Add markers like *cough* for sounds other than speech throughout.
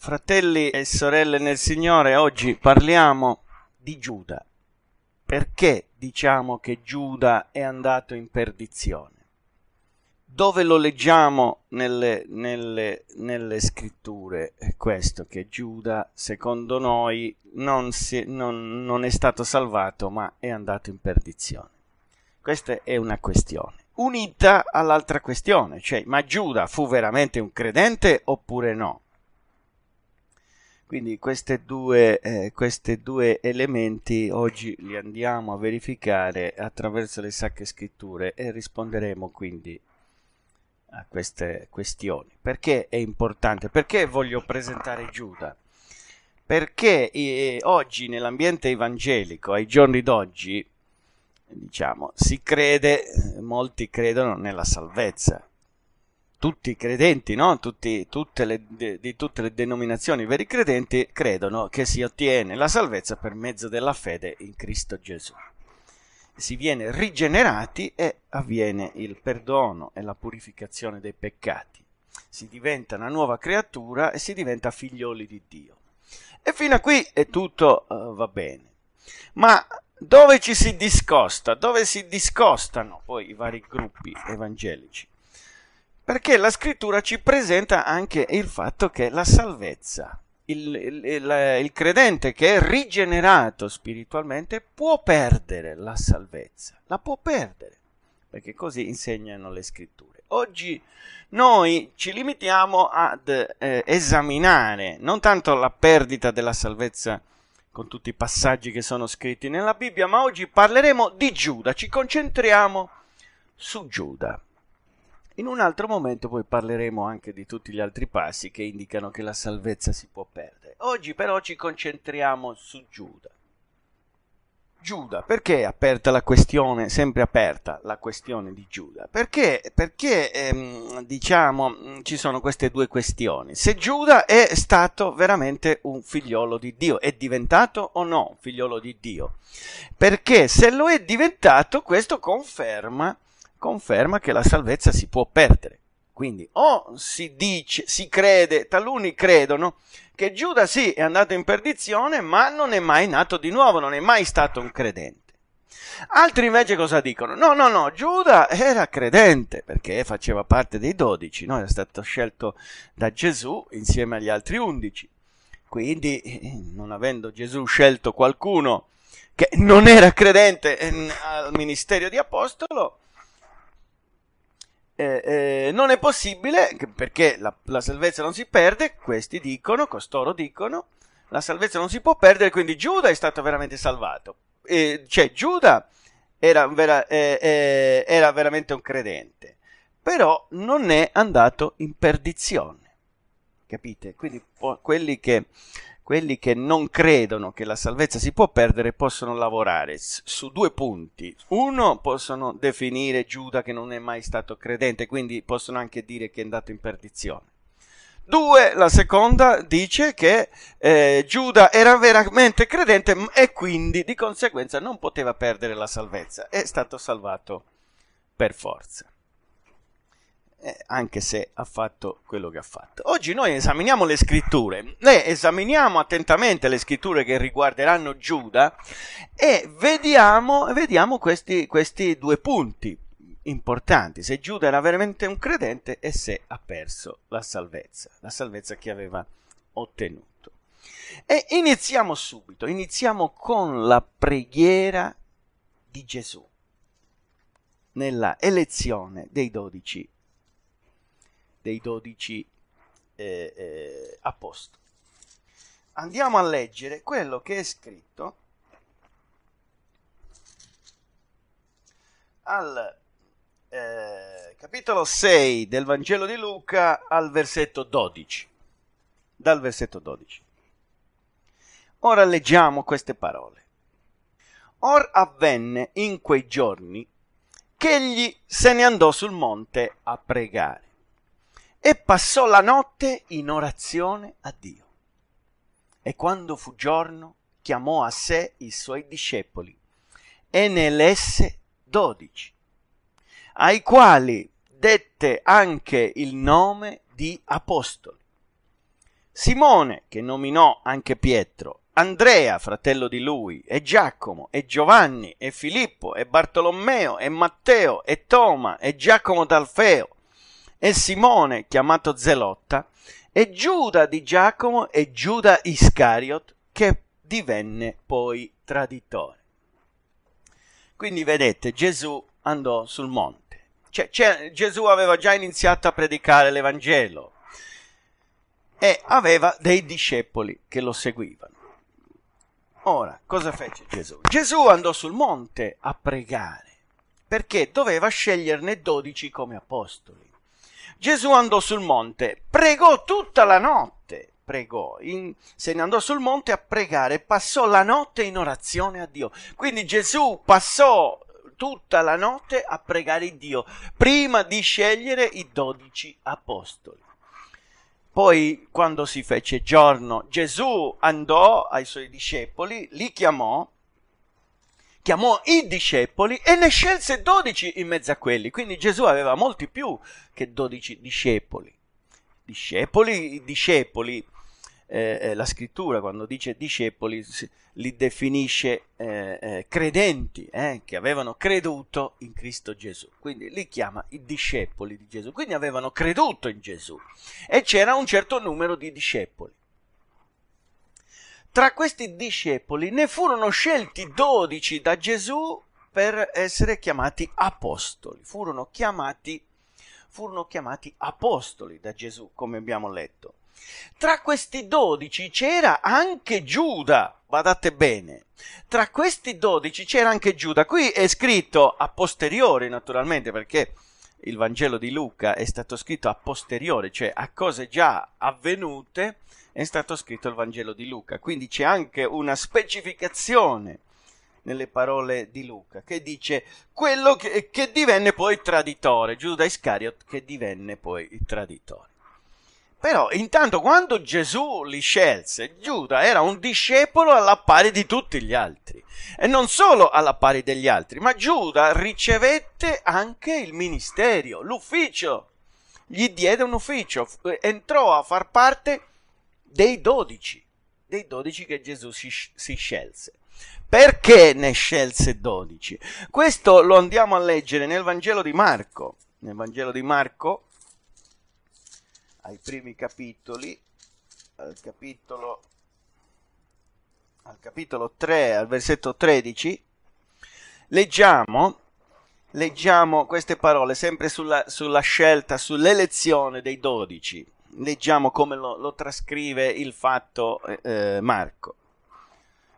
Fratelli e sorelle nel Signore, oggi parliamo di Giuda. Perché diciamo che Giuda è andato in perdizione? Dove lo leggiamo nelle, nelle, nelle scritture? È questo che Giuda, secondo noi, non, si, non, non è stato salvato, ma è andato in perdizione. Questa è una questione unita all'altra questione, cioè ma Giuda fu veramente un credente oppure no? Quindi questi due, eh, due, elementi oggi li andiamo a verificare attraverso le sacche scritture e risponderemo quindi a queste questioni. Perché è importante? Perché voglio presentare Giuda? Perché eh, oggi nell'ambiente evangelico, ai giorni d'oggi, diciamo, si crede, molti credono nella salvezza tutti i credenti, no? tutti, tutte le, di, di tutte le denominazioni, veri credenti, credono che si ottiene la salvezza per mezzo della fede in Cristo Gesù. Si viene rigenerati e avviene il perdono e la purificazione dei peccati. Si diventa una nuova creatura e si diventa figlioli di Dio. E fino a qui è tutto uh, va bene. Ma dove ci si discosta? Dove si discostano poi i vari gruppi evangelici? Perché la scrittura ci presenta anche il fatto che la salvezza, il, il, il, eh, il credente che è rigenerato spiritualmente può perdere la salvezza, la può perdere, perché così insegnano le scritture oggi noi ci limitiamo ad eh, esaminare non tanto la perdita della salvezza con tutti i passaggi che sono scritti nella Bibbia, ma oggi parleremo di Giuda, ci concentriamo su Giuda. In un altro momento poi parleremo anche di tutti gli altri passi che indicano che la salvezza si può perdere. Oggi però ci concentriamo su Giuda. Giuda, perché è aperta la questione, sempre aperta la questione di Giuda? Perché, perché ehm, diciamo, ci sono queste due questioni. Se Giuda è stato veramente un figliolo di Dio, è diventato o no un figliolo di Dio? Perché se lo è diventato, questo conferma conferma che la salvezza si può perdere. Quindi o si dice, si crede, taluni credono che Giuda sì è andato in perdizione, ma non è mai nato di nuovo, non è mai stato un credente. Altri invece cosa dicono? No, no, no, Giuda era credente perché faceva parte dei dodici, no? era stato scelto da Gesù insieme agli altri undici. Quindi, non avendo Gesù scelto qualcuno che non era credente eh, al ministerio di apostolo, eh, eh, non è possibile perché la, la, salvezza non si perde, questi dicono, costoro dicono, la salvezza non si può perdere, quindi Giuda è stato veramente salvato. Eh, cioè Giuda era, vera, eh, eh, era veramente un credente, però non è andato in perdizione capite? Quindi po- quelli che quelli che non credono che la salvezza si può perdere possono lavorare su due punti. Uno, possono definire Giuda che non è mai stato credente, quindi possono anche dire che è andato in perdizione. Due, la seconda dice che eh, Giuda era veramente credente e quindi di conseguenza non poteva perdere la salvezza, è stato salvato per forza. Eh, anche se ha fatto quello che ha fatto. Oggi noi esaminiamo le scritture, noi esaminiamo attentamente le scritture che riguarderanno Giuda e vediamo, vediamo questi, questi due punti importanti, se Giuda era veramente un credente e se ha perso la salvezza, la salvezza che aveva ottenuto. E iniziamo subito, iniziamo con la preghiera di Gesù nella elezione dei dodici dei 12 eh, eh, apostoli. Andiamo a leggere quello che è scritto al eh, capitolo 6 del Vangelo di Luca al versetto 12. Dal versetto 12. Ora leggiamo queste parole. Or avvenne in quei giorni che egli se ne andò sul monte a pregare e passò la notte in orazione a Dio. E quando fu giorno, chiamò a sé i suoi discepoli e ne lesse dodici, ai quali dette anche il nome di apostoli. Simone, che nominò anche Pietro, Andrea, fratello di lui, e Giacomo, e Giovanni, e Filippo, e Bartolommeo, e Matteo, e Toma, e Giacomo d'Alfeo, e Simone, chiamato Zelotta, e Giuda di Giacomo e Giuda Iscariot, che divenne poi traditore. Quindi vedete, Gesù andò sul monte. Cioè, cioè, Gesù aveva già iniziato a predicare l'Evangelo e aveva dei discepoli che lo seguivano. Ora, cosa fece Gesù? Gesù andò sul monte a pregare perché doveva sceglierne dodici come apostoli. Gesù andò sul monte, pregò tutta la notte, pregò, in, se ne andò sul monte a pregare, passò la notte in orazione a Dio. Quindi Gesù passò tutta la notte a pregare Dio, prima di scegliere i dodici apostoli. Poi, quando si fece giorno, Gesù andò ai suoi discepoli, li chiamò chiamò i discepoli e ne scelse dodici in mezzo a quelli. Quindi Gesù aveva molti più che dodici discepoli. Discepoli, discepoli, eh, eh, la scrittura quando dice discepoli li definisce eh, eh, credenti eh, che avevano creduto in Cristo Gesù quindi li chiama i discepoli di Gesù quindi avevano creduto in Gesù e c'era un certo numero di discepoli tra questi discepoli ne furono scelti dodici da Gesù per essere chiamati apostoli. Furono chiamati, furono chiamati apostoli da Gesù, come abbiamo letto. Tra questi dodici c'era anche Giuda, badate bene, tra questi dodici c'era anche Giuda. Qui è scritto a posteriori, naturalmente, perché il Vangelo di Luca è stato scritto a posteriore, cioè a cose già avvenute, è stato scritto il Vangelo di Luca. Quindi c'è anche una specificazione nelle parole di Luca che dice quello che, che divenne poi traditore, Giuda Iscariot che divenne poi il traditore. Però intanto quando Gesù li scelse, Giuda era un discepolo alla pari di tutti gli altri. E non solo alla pari degli altri, ma Giuda ricevette anche il ministero, l'ufficio. Gli diede un ufficio, eh, entrò a far parte dei dodici, dei dodici che Gesù si, si scelse. Perché ne scelse dodici? Questo lo andiamo a leggere nel Vangelo di Marco. Nel Vangelo di Marco, ai primi capitoli, al capitolo, al capitolo 3, al versetto 13, leggiamo, leggiamo queste parole sempre sulla, sulla scelta, sull'elezione dei dodici. Leggiamo come lo, lo trascrive il fatto eh, eh Marco.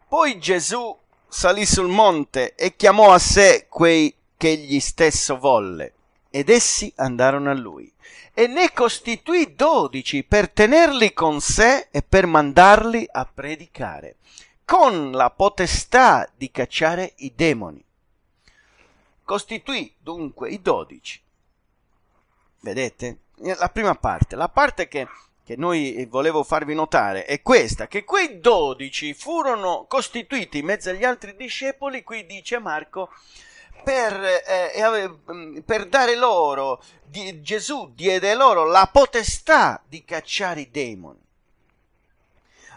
Poi Gesù salì sul monte e chiamò a sé quei che egli stesso volle ed essi andarono a lui. E ne costituì dodici per tenerli con sé e per mandarli a predicare, con la potestà di cacciare i demoni. Costituì dunque i dodici. Vedete? La prima parte, la parte che, che noi volevo farvi notare è questa, che quei dodici furono costituiti in mezzo agli altri discepoli, qui dice Marco, per, eh, mm, per dare loro, di, Gesù diede loro la potestà di cacciare i demoni.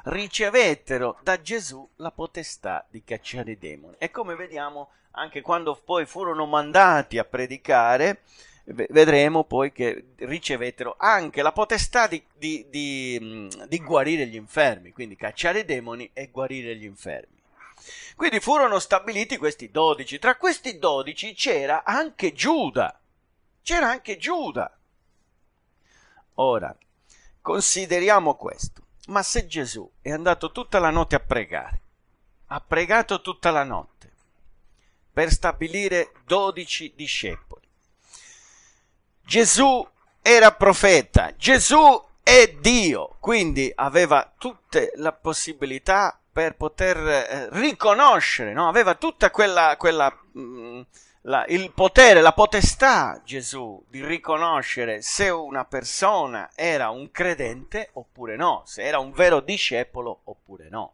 Ricevettero da Gesù la potestà di cacciare i demoni. E come vediamo, anche quando poi furono mandati a predicare, vedremo poi che ricevettero anche la potestà di, di, di, mm, di, guarire gli infermi, quindi cacciare i demoni e guarire gli infermi. Quindi furono stabiliti questi dodici. Tra questi dodici c'era anche Giuda. C'era anche Giuda. Ora, consideriamo questo. Ma se Gesù è andato tutta la notte a pregare, ha pregato tutta la notte per stabilire dodici discepoli. Gesù era profeta, Gesù è Dio, quindi aveva tutte le possibilità per poter eh, riconoscere, no? aveva tutta quella, quella mh, mm, la, il potere, la potestà Gesù di riconoscere se una persona era un credente oppure no, se era un vero discepolo oppure no.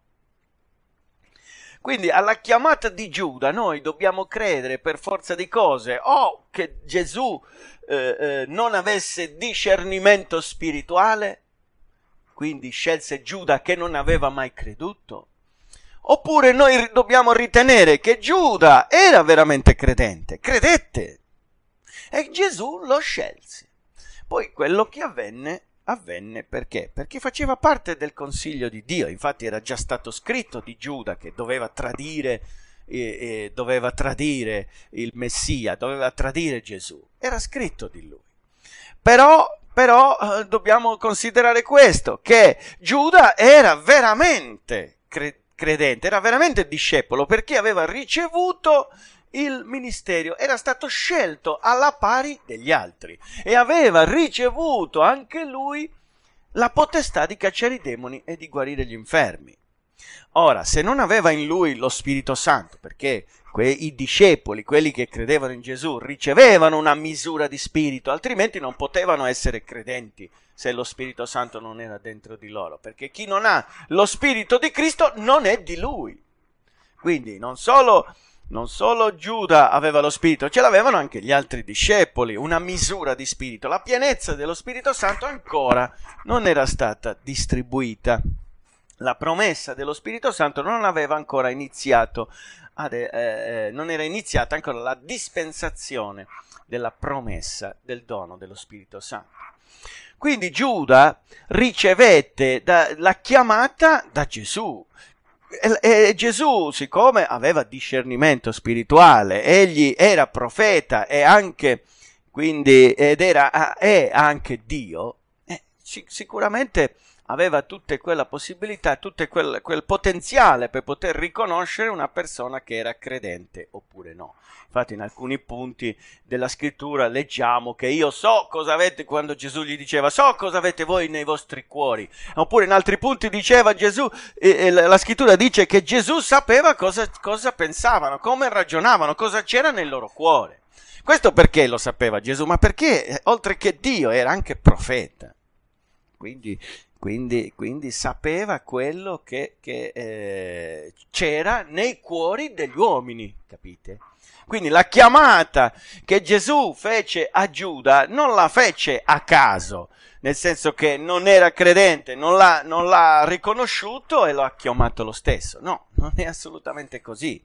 Quindi alla chiamata di Giuda noi dobbiamo credere per forza di cose o che Gesù eh, eh, non avesse discernimento spirituale, quindi scelse Giuda che non aveva mai creduto, Oppure noi dobbiamo ritenere che Giuda era veramente credente, credette, e Gesù lo scelse. Poi quello che avvenne, avvenne perché? Perché faceva parte del consiglio di Dio, infatti era già stato scritto di Giuda che doveva tradire, eh, eh, doveva tradire il Messia, doveva tradire Gesù, era scritto di lui. Però, però eh, dobbiamo considerare questo, che Giuda era veramente credente credente, era veramente discepolo perché aveva ricevuto il ministero, era stato scelto alla pari degli altri e aveva ricevuto anche lui la potestà di cacciare i demoni e di guarire gli infermi. Ora, se non aveva in lui lo Spirito Santo, perché que- i discepoli, quelli che credevano in Gesù, ricevevano una misura di spirito, altrimenti non potevano essere credenti se lo Spirito Santo non era dentro di loro, perché chi non ha lo Spirito di Cristo non è di lui. Quindi non solo, non solo Giuda aveva lo Spirito, ce l'avevano anche gli altri discepoli, una misura di Spirito. La pienezza dello Spirito Santo ancora non era stata distribuita. La promessa dello Spirito Santo non aveva ancora iniziato, ad, eh, eh non era iniziata ancora la dispensazione della promessa del dono dello Spirito Santo. Quindi Giuda ricevette da, la chiamata da Gesù. E, Gesù, siccome aveva discernimento spirituale, egli era profeta e anche, quindi, ed era, è anche Dio, eh, sicuramente aveva tutte quella possibilità, tutto quel, quel, potenziale per poter riconoscere una persona che era credente oppure no. Infatti in alcuni punti della scrittura leggiamo che io so cosa avete quando Gesù gli diceva so cosa avete voi nei vostri cuori, oppure in altri punti diceva Gesù, e, e la scrittura dice che Gesù sapeva cosa, cosa pensavano, come ragionavano, cosa c'era nel loro cuore. Questo perché lo sapeva Gesù, ma perché eh, oltre che Dio era anche profeta. Quindi quindi, quindi sapeva quello che, che eh, c'era nei cuori degli uomini, capite? Quindi la chiamata che Gesù fece a Giuda non la fece a caso, nel senso che non era credente, non l'ha, non l'ha, riconosciuto e lo ha chiamato lo stesso. No, non è assolutamente così.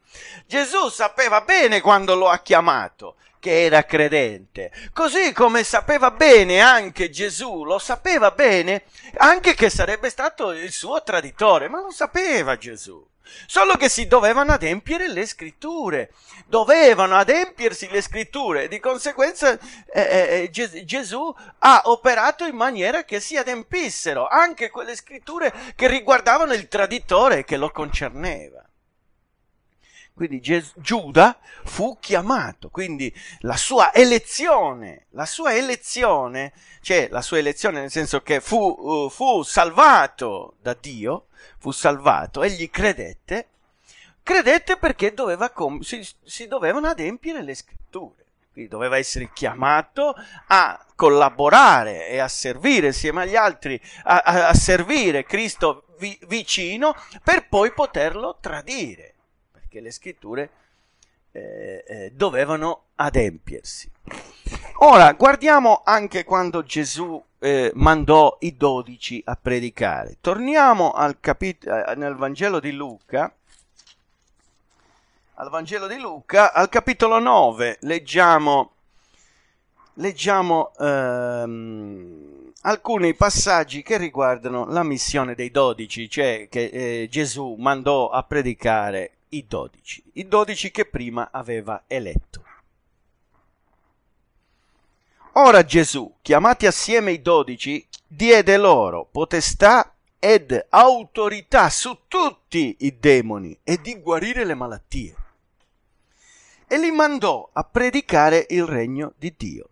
Gesù sapeva bene quando lo ha chiamato che era credente, così come sapeva bene anche Gesù, lo sapeva bene anche anche che sarebbe stato il suo traditore, ma lo sapeva Gesù. Solo che si dovevano adempiere le scritture, dovevano adempiersi le scritture, di conseguenza eh, eh, eh Gesù ha operato in maniera che si adempissero anche quelle scritture che riguardavano il traditore che lo concerneva. Quindi Ges- Giuda fu chiamato, quindi la sua elezione, la sua elezione, cioè la sua elezione nel senso che fu, uh, fu salvato da Dio, fu salvato, egli credette, credette perché doveva com- si, si dovevano adempiere le scritture quindi doveva essere chiamato a collaborare e a servire insieme agli altri, a, a, a servire Cristo vi, vicino per poi poterlo tradire che le scritture eh, eh, dovevano adempiersi. Ora guardiamo anche quando Gesù eh, mandò i dodici a predicare. Torniamo al capit- eh, nel Vangelo di Luca, al Vangelo di Luca, al capitolo 9, leggiamo, leggiamo ehm, alcuni passaggi che riguardano la missione dei dodici, cioè che eh, Gesù mandò a predicare i dodici, i dodici che prima aveva eletto. Ora Gesù, chiamati assieme i dodici, diede loro potestà ed autorità su tutti i demoni e di guarire le malattie. E li mandò a predicare il regno di Dio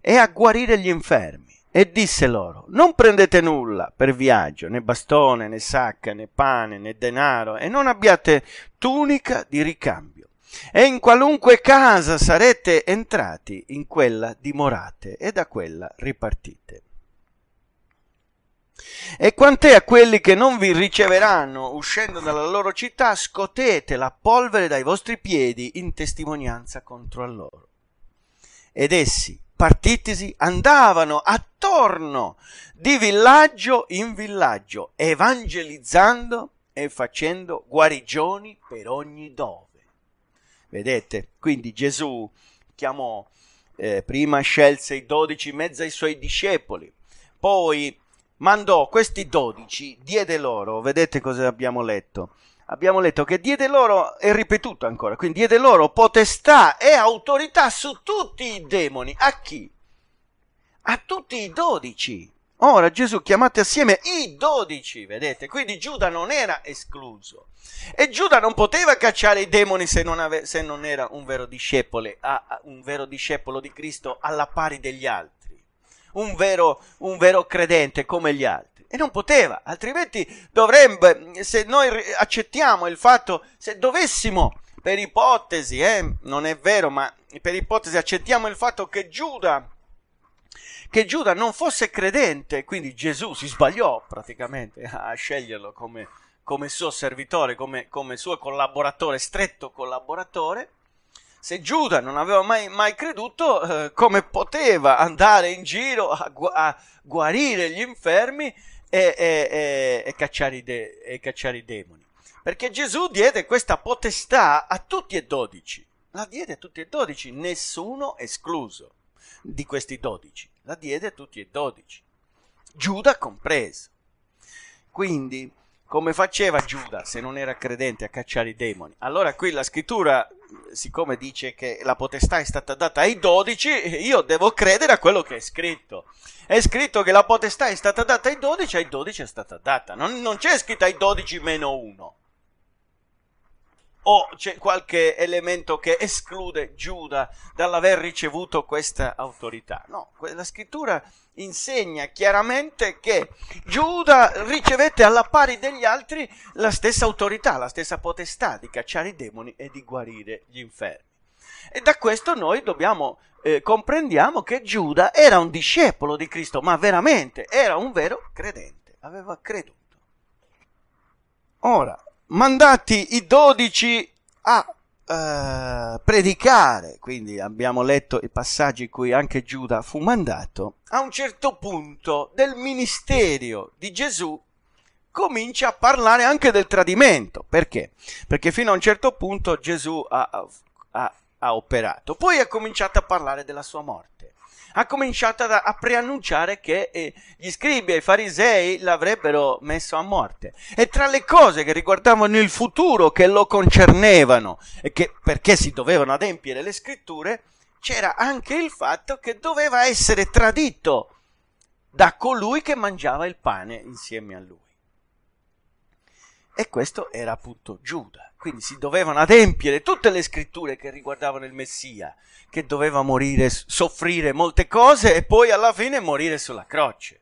e a guarire gli infermi e disse loro, non prendete nulla per viaggio, né bastone, né sacca, né pane, né denaro, e non abbiate tunica di ricambio. E in qualunque casa sarete entrati, in quella dimorate e da quella ripartite. E quant'è a quelli che non vi riceveranno, uscendo dalla loro città, scotete la polvere dai vostri piedi in testimonianza contro a loro. Ed essi, partitisi andavano attorno di villaggio in villaggio, evangelizzando e facendo guarigioni per ogni dove. Vedete? Quindi Gesù chiamò, eh, prima scelse i dodici in mezzo ai suoi discepoli, poi mandò questi dodici, diede loro, vedete cosa abbiamo letto, abbiamo letto che diede loro, è ripetuto ancora, quindi diede loro potestà e autorità su tutti i demoni. A chi? A tutti i dodici. Ora Gesù chiamate assieme i dodici, vedete? Quindi Giuda non era escluso. E Giuda non poteva cacciare i demoni se non, ave- se non era un vero, ah, un vero discepolo di Cristo alla pari degli altri, un vero, un vero credente come gli altri. E non poteva, altrimenti dovrebbe, se noi accettiamo il fatto, se dovessimo, per ipotesi, eh, non è vero, ma per ipotesi accettiamo il fatto che Giuda, che Giuda non fosse credente, quindi Gesù si sbagliò praticamente a sceglierlo come, come suo servitore, come, come, suo collaboratore, stretto collaboratore. Se Giuda non aveva mai, mai creduto, eh, come poteva andare in giro a, gu- a guarire gli infermi e, e, e, cacciare de- e, cacciare i demoni. Perché Gesù diede questa potestà a tutti e dodici. La diede a tutti e dodici, nessuno escluso di questi dodici. La diede a tutti e dodici, Giuda compreso. Quindi come faceva Giuda se non era credente a cacciare i demoni. Allora qui la scrittura, siccome dice che la potestà è stata data ai dodici, io devo credere a quello che è scritto. È scritto che la potestà è stata data ai dodici, ai dodici è stata data. Non, non c'è scritto ai dodici meno uno o c'è qualche elemento che esclude Giuda dall'aver ricevuto questa autorità. No, la scrittura insegna chiaramente che Giuda ricevette alla pari degli altri la stessa autorità, la stessa potestà di cacciare i demoni e di guarire gli infermi. E da questo noi dobbiamo, eh, comprendiamo che Giuda era un discepolo di Cristo, ma veramente era un vero credente, aveva creduto. Ora, mandati i dodici a eh, predicare, quindi abbiamo letto i passaggi in cui anche Giuda fu mandato, a un certo punto del ministero di Gesù comincia a parlare anche del tradimento. Perché? Perché fino a un certo punto Gesù ha, ha, ha operato, poi ha cominciato a parlare della sua morte ha cominciato a, preannunciare che eh, gli scribi e i farisei l'avrebbero messo a morte. E tra le cose che riguardavano il futuro, che lo concernevano e che perché si dovevano adempiere le scritture, c'era anche il fatto che doveva essere tradito da colui che mangiava il pane insieme a lui e questo era appunto Giuda. Quindi si dovevano adempiere tutte le scritture che riguardavano il Messia, che doveva morire, soffrire molte cose e poi alla fine morire sulla croce.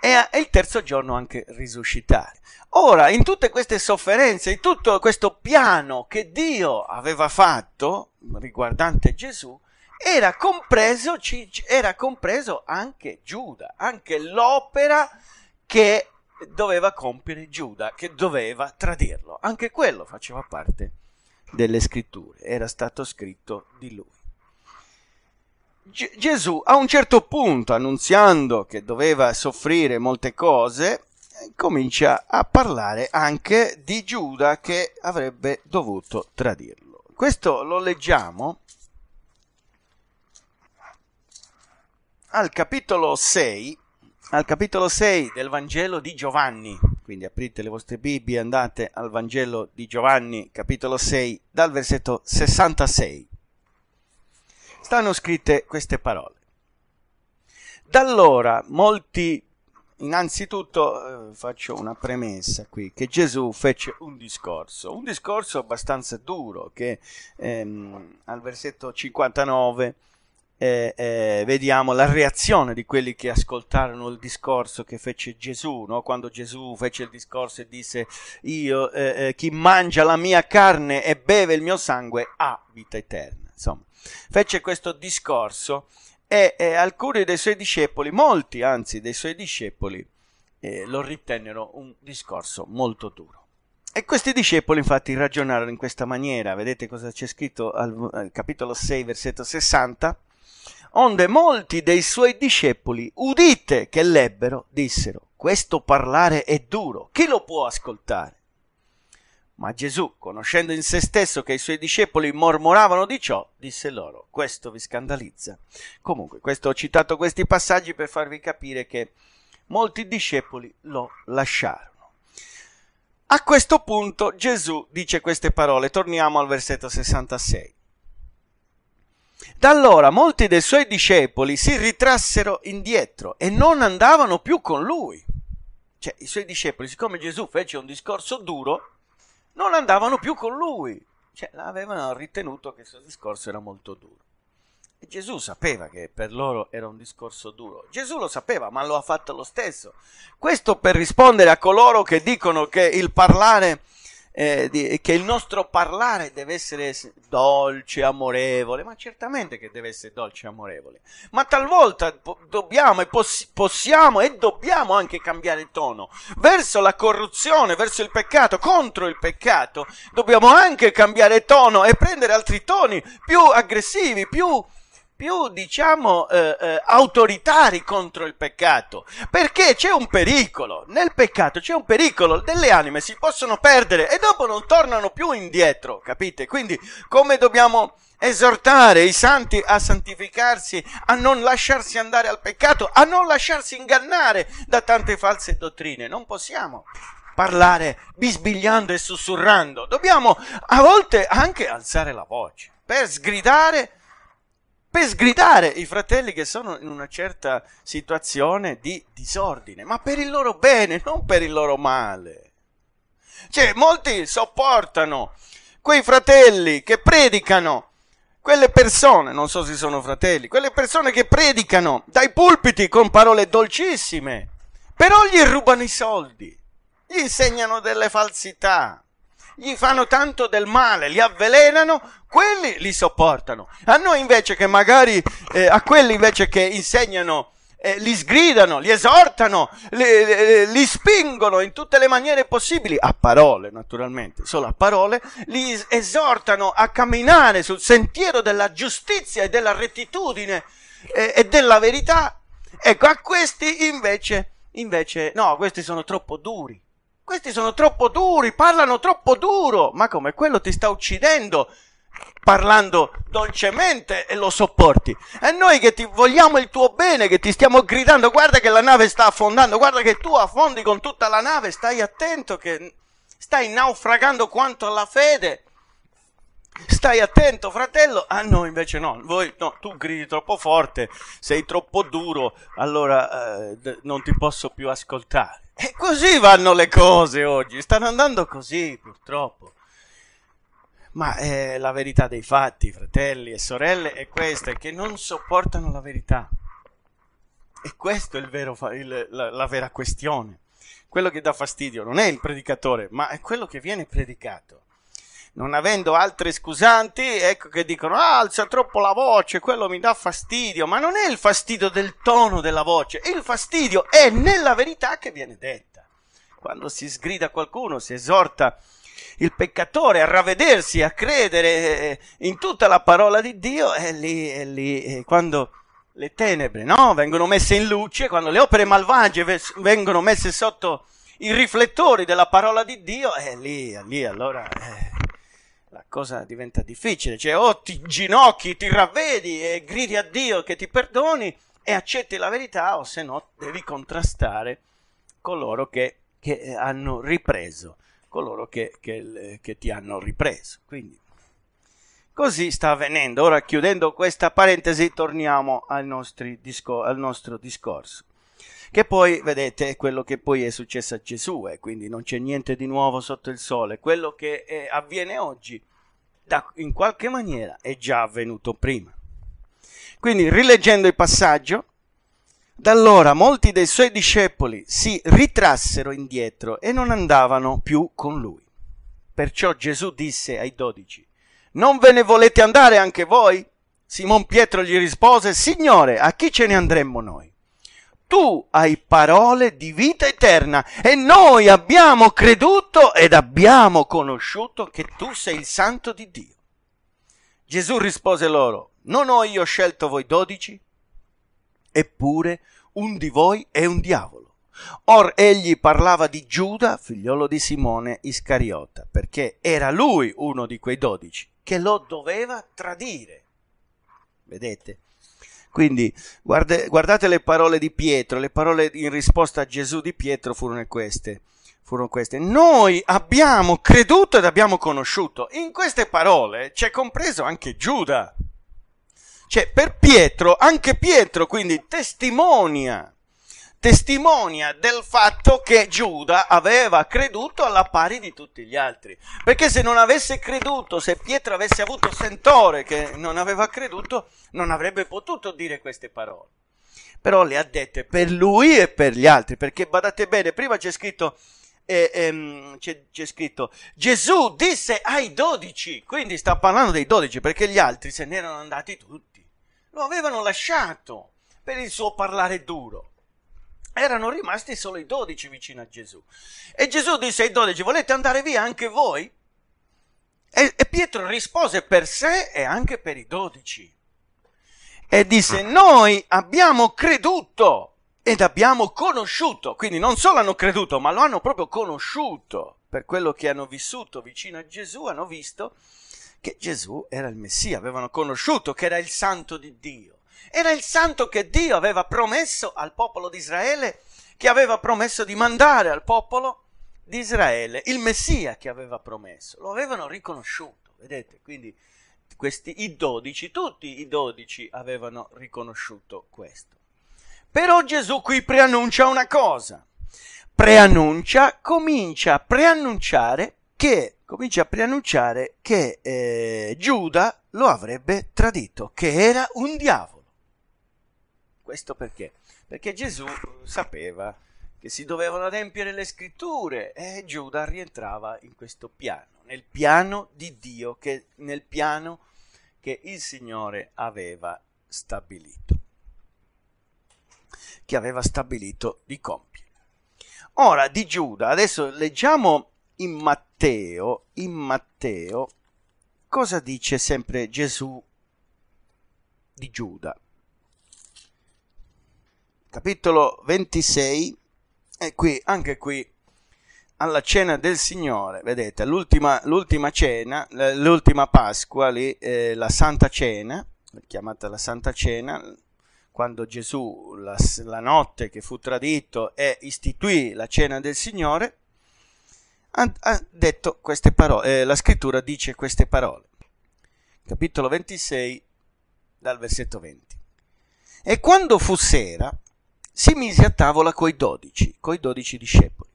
E, il terzo giorno anche risuscitare. Ora, in tutte queste sofferenze, in tutto questo piano che Dio aveva fatto riguardante Gesù, era compreso, era compreso anche Giuda, anche l'opera che doveva compiere Giuda, che doveva tradirlo. Anche quello faceva parte delle scritture, era stato scritto di lui. G- Gesù a un certo punto, annunziando che doveva soffrire molte cose, comincia a parlare anche di Giuda che avrebbe dovuto tradirlo. Questo lo leggiamo al capitolo 6 al capitolo 6 del Vangelo di Giovanni. Quindi aprite le vostre Bibbie, andate al Vangelo di Giovanni, capitolo 6, dal versetto 66. Stanno scritte queste parole. Da allora molti, innanzitutto eh, faccio una premessa qui, che Gesù fece un discorso, un discorso abbastanza duro che ehm, al versetto 59 eh, eh, vediamo la reazione di quelli che ascoltarono il discorso che fece Gesù, no? quando Gesù fece il discorso e disse io, eh, eh, chi mangia la mia carne e beve il mio sangue ha vita eterna. Insomma, fece questo discorso e, e alcuni dei suoi discepoli, molti anzi dei suoi discepoli, eh, lo ritennero un discorso molto duro. E questi discepoli infatti ragionarono in questa maniera, vedete cosa c'è scritto al, al capitolo 6, versetto 60 onde molti dei suoi discepoli, udite che l'ebbero, dissero, questo parlare è duro, chi lo può ascoltare? Ma Gesù, conoscendo in se stesso che i suoi discepoli mormoravano di ciò, disse loro, questo vi scandalizza. Comunque, questo, ho citato questi passaggi per farvi capire che molti discepoli lo lasciarono. A questo punto Gesù dice queste parole, torniamo al versetto 66. Da allora molti dei suoi discepoli si ritrassero indietro e non andavano più con lui. Cioè i suoi discepoli, siccome Gesù fece un discorso duro, non andavano più con lui. Cioè avevano ritenuto che il suo discorso era molto duro. E Gesù sapeva che per loro era un discorso duro. Gesù lo sapeva, ma lo ha fatto lo stesso. Questo per rispondere a coloro che dicono che il parlare eh, di, che il nostro parlare deve essere dolce, amorevole, ma certamente che deve essere dolce e amorevole. Ma talvolta po- dobbiamo e poss- possiamo e dobbiamo anche cambiare tono verso la corruzione, verso il peccato, contro il peccato. Dobbiamo anche cambiare tono e prendere altri toni più aggressivi, più più, diciamo, eh, eh, autoritari contro il peccato, perché c'è un pericolo, nel peccato c'è un pericolo, delle anime si possono perdere e dopo non tornano più indietro, capite? Quindi come dobbiamo esortare i santi a santificarsi, a non lasciarsi andare al peccato, a non lasciarsi ingannare da tante false dottrine. Non possiamo parlare bisbigliando e sussurrando, dobbiamo a volte anche alzare la voce per sgridare per sgridare i fratelli che sono in una certa situazione di disordine, ma per il loro bene, non per il loro male. Cioè, molti sopportano quei fratelli che predicano, quelle persone, non so se sono fratelli, quelle persone che predicano dai pulpiti con parole dolcissime, però gli rubano i soldi, gli insegnano delle falsità gli fanno tanto del male, li avvelenano, quelli li sopportano. A noi invece che magari, eh, a quelli invece che insegnano, eh, li sgridano, li esortano, li, li, li, spingono in tutte le maniere possibili, a parole naturalmente, solo a parole, li esortano a camminare sul sentiero della giustizia e della rettitudine eh, e della verità. Ecco, a questi invece, invece no, questi sono troppo duri questi sono troppo duri, parlano troppo duro. Ma come quello ti sta uccidendo? parlando dolcemente e lo sopporti. E noi che ti vogliamo il tuo bene, che ti stiamo gridando, guarda che la nave sta affondando, guarda che tu affondi con tutta la nave, stai attento che stai naufragando quanto alla fede. Stai attento, fratello. Ah no, invece no. Voi, no tu gridi troppo forte, sei troppo duro, allora eh, d- non ti posso più ascoltare. E così vanno le cose oggi. Stanno andando così, purtroppo. Ma eh, la verità dei fatti, fratelli e sorelle, è questa, è che non sopportano la verità. E questa è vero, il, la, la vera questione. Quello che dà fastidio non è il predicatore, ma è quello che viene predicato non avendo altre scusanti, ecco che dicono ah, alza troppo la voce, quello mi dà fastidio, ma non è il fastidio del tono della voce, il fastidio è nella verità che viene detta. Quando si sgrida qualcuno, si esorta il peccatore a ravvedersi, a credere eh, in tutta la parola di Dio, è lì, è lì, è eh, quando le tenebre no? vengono messe in luce, quando le opere malvagie vengono messe sotto i riflettori della parola di Dio, è lì, è lì, allora... È eh, cosa diventa difficile. Cioè, o ti ginocchi, ti ravvedi e gridi a Dio che ti perdoni e accetti la verità, o se no devi contrastare coloro che, che hanno ripreso, coloro che, che, che ti hanno ripreso. Quindi, così sta avvenendo. Ora, chiudendo questa parentesi, torniamo al, discor- al nostro discorso che poi vedete è quello che poi è successo a Gesù e eh, quindi non c'è niente di nuovo sotto il sole. Quello che eh, avviene oggi da, in qualche maniera è già avvenuto prima. Quindi, rileggendo il passaggio, da allora molti dei suoi discepoli si ritrassero indietro e non andavano più con lui. Perciò Gesù disse ai dodici, Non ve ne volete andare anche voi? Simon Pietro gli rispose, Signore, a chi ce ne andremmo noi? tu hai parole di vita eterna e noi abbiamo creduto ed abbiamo conosciuto che tu sei il santo di Dio. Gesù rispose loro, non ho io scelto voi dodici? Eppure un di voi è un diavolo. Or egli parlava di Giuda, figliolo di Simone Iscariota, perché era lui uno di quei dodici che lo doveva tradire. Vedete? Quindi guarda, guardate le parole di Pietro, le parole in risposta a Gesù di Pietro furono queste. Furono queste. Noi abbiamo creduto ed abbiamo conosciuto. In queste parole c'è compreso anche Giuda. Cioè, per Pietro, anche Pietro quindi testimonia testimonia del fatto che Giuda aveva creduto alla pari di tutti gli altri. Perché se non avesse creduto, se Pietro avesse avuto sentore che non aveva creduto, non avrebbe potuto dire queste parole. Però le ha dette per lui e per gli altri, perché badate bene, prima c'è scritto, eh, ehm, c'è, c'è scritto Gesù disse ai dodici, quindi sta parlando dei dodici, perché gli altri se ne erano andati tutti, lo avevano lasciato per il suo parlare duro erano rimasti solo i dodici vicino a Gesù. E Gesù disse ai dodici, volete andare via anche voi? E, e Pietro rispose per sé e anche per i dodici. E disse, ah. noi abbiamo creduto ed abbiamo conosciuto, quindi non solo hanno creduto, ma lo hanno proprio conosciuto per quello che hanno vissuto vicino a Gesù, hanno visto che Gesù era il Messia, avevano conosciuto che era il santo di Dio. Era il santo che Dio aveva promesso al popolo di Israele, che aveva promesso di mandare al popolo di Israele, il Messia che aveva promesso. Lo avevano riconosciuto, vedete? Quindi questi, i dodici, tutti i dodici avevano riconosciuto questo. Però Gesù qui preannuncia una cosa. Preannuncia, comincia a preannunciare che, comincia a preannunciare che eh, Giuda lo avrebbe tradito, che era un diavolo. Questo perché? Perché Gesù eh, sapeva che si dovevano adempiere le scritture e Giuda rientrava in questo piano, nel piano di Dio, che, nel piano che il Signore aveva stabilito, che aveva stabilito di compiere. Ora di Giuda, adesso leggiamo in Matteo, in Matteo cosa dice sempre Gesù di Giuda capitolo 26, e qui, anche qui, alla cena del Signore, vedete, l'ultima, l'ultima cena, l'ultima Pasqua, lì, eh, la Santa Cena, chiamata la Santa Cena, quando Gesù, la, la notte che fu tradito e istituì la cena del Signore, ha, ha detto queste parole, eh, la scrittura dice queste parole, capitolo 26, dal versetto 20. E quando fu sera, si mise a tavola coi dodici, coi dodici discepoli.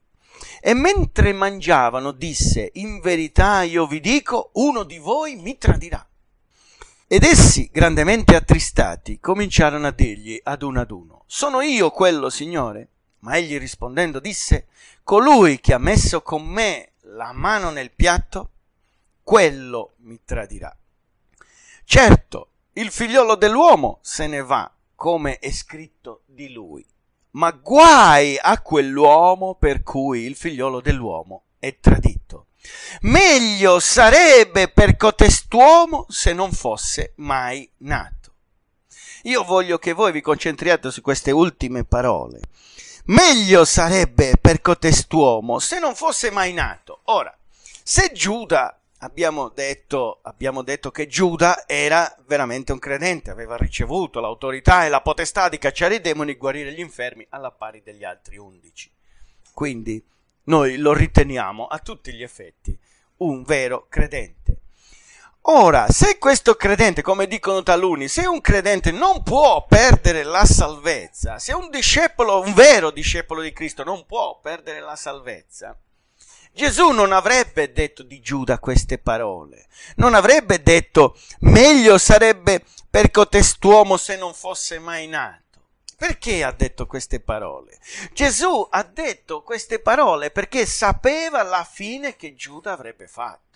E mentre mangiavano disse, in verità io vi dico, uno di voi mi tradirà. Ed essi, grandemente attristati, cominciarono a dirgli ad uno ad uno, sono io quello, Signore? Ma egli rispondendo disse, colui che ha messo con me la mano nel piatto, quello mi tradirà. Certo, il figliolo dell'uomo se ne va come è scritto di lui. Ma guai a quell'uomo per cui il figliolo dell'uomo è tradito. Meglio sarebbe per cotest'uomo se non fosse mai nato. Io voglio che voi vi concentriate su queste ultime parole. Meglio sarebbe per cotest'uomo se non fosse mai nato. Ora, se Giuda abbiamo detto, abbiamo detto che Giuda era veramente un credente, aveva ricevuto l'autorità e la potestà di cacciare i demoni e guarire gli infermi alla pari degli altri undici. Quindi noi lo riteniamo a tutti gli effetti un vero credente. Ora, se questo credente, come dicono taluni, se un credente non può perdere la salvezza, se un discepolo, un vero discepolo di Cristo non può perdere la salvezza, Gesù non avrebbe detto di Giuda queste parole, non avrebbe detto meglio sarebbe per cotest'uomo se non fosse mai nato. Perché ha detto queste parole? Gesù ha detto queste parole perché sapeva la fine che Giuda avrebbe fatto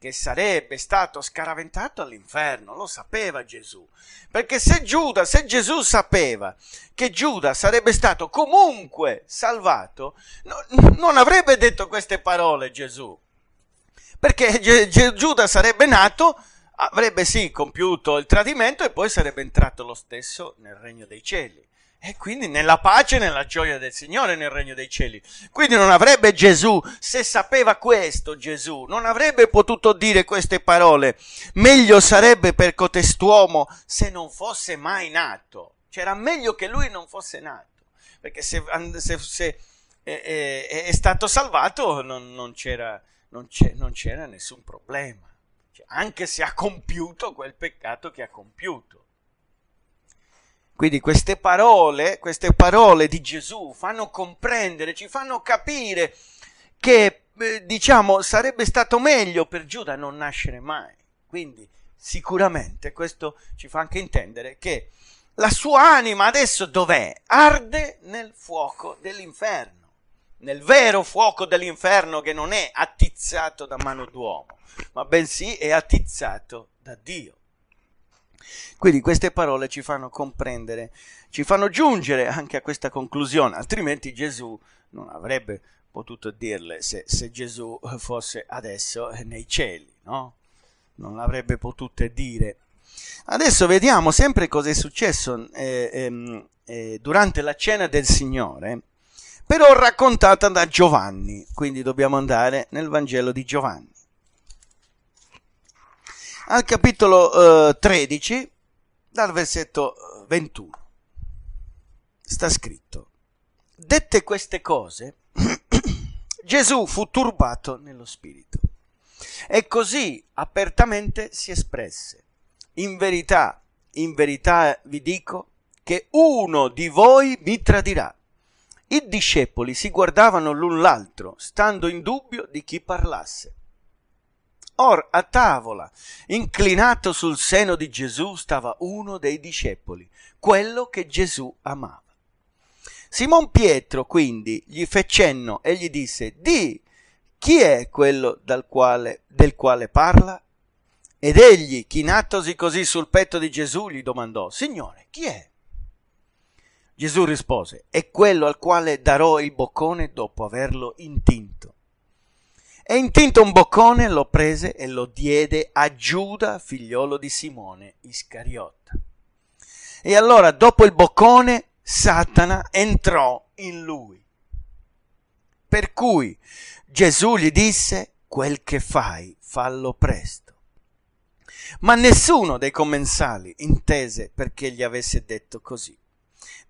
che sarebbe stato scaraventato all'inferno, lo sapeva Gesù. Perché se Giuda, se Gesù sapeva che Giuda sarebbe stato comunque salvato, no, non avrebbe detto queste parole Gesù. Perché Giuda sarebbe nato, avrebbe sì compiuto il tradimento e poi sarebbe entrato lo stesso nel regno dei cieli. E quindi nella pace e nella gioia del Signore nel regno dei cieli. Quindi non avrebbe Gesù, se sapeva questo Gesù, non avrebbe potuto dire queste parole. Meglio sarebbe per cotest'uomo se non fosse mai nato. C'era meglio che lui non fosse nato. Perché se, se, se è, eh, è, eh, è, stato salvato non, non, c'era, non, non c'era, nessun problema. Cioè, anche se ha compiuto quel peccato che ha compiuto quindi queste parole, queste parole di Gesù fanno comprendere, ci fanno capire che eh, diciamo sarebbe stato meglio per Giuda non nascere mai. Quindi sicuramente questo ci fa anche intendere che la sua anima adesso dov'è? Arde nel fuoco dell'inferno, nel vero fuoco dell'inferno che non è attizzato da mano d'uomo, ma bensì è attizzato da Dio. Quindi queste parole ci fanno comprendere, ci fanno giungere anche a questa conclusione, altrimenti Gesù non avrebbe potuto dirle se, se Gesù fosse adesso nei cieli, no? Non avrebbe potuto dire. Adesso vediamo sempre cosa è successo eh, ehm, eh, durante la cena del Signore, però raccontata da Giovanni, quindi dobbiamo andare nel Vangelo di Giovanni al capitolo eh, 13, dal versetto 21. Eh, Sta scritto, dette queste cose, *clears throat* Gesù fu turbato nello spirito e così apertamente si espresse. In verità, in verità vi dico che uno di voi mi tradirà. I discepoli si guardavano l'un l'altro, stando in dubbio di chi parlasse. Or a tavola, inclinato sul seno di Gesù, stava uno dei discepoli, quello che Gesù amava. Simon Pietro quindi gli fe cenno e gli disse, di chi è quello quale, del quale parla? Ed egli, chinatosi così sul petto di Gesù, gli domandò, Signore, chi è? Gesù rispose, è quello al quale darò il boccone dopo averlo intinto. E intinto un boccone lo prese e lo diede a Giuda, figliolo di Simone Iscariotta. E allora, dopo il boccone, Satana entrò in lui. Per cui Gesù gli disse, quel che fai, fallo presto. Ma nessuno dei commensali intese perché gli avesse detto così.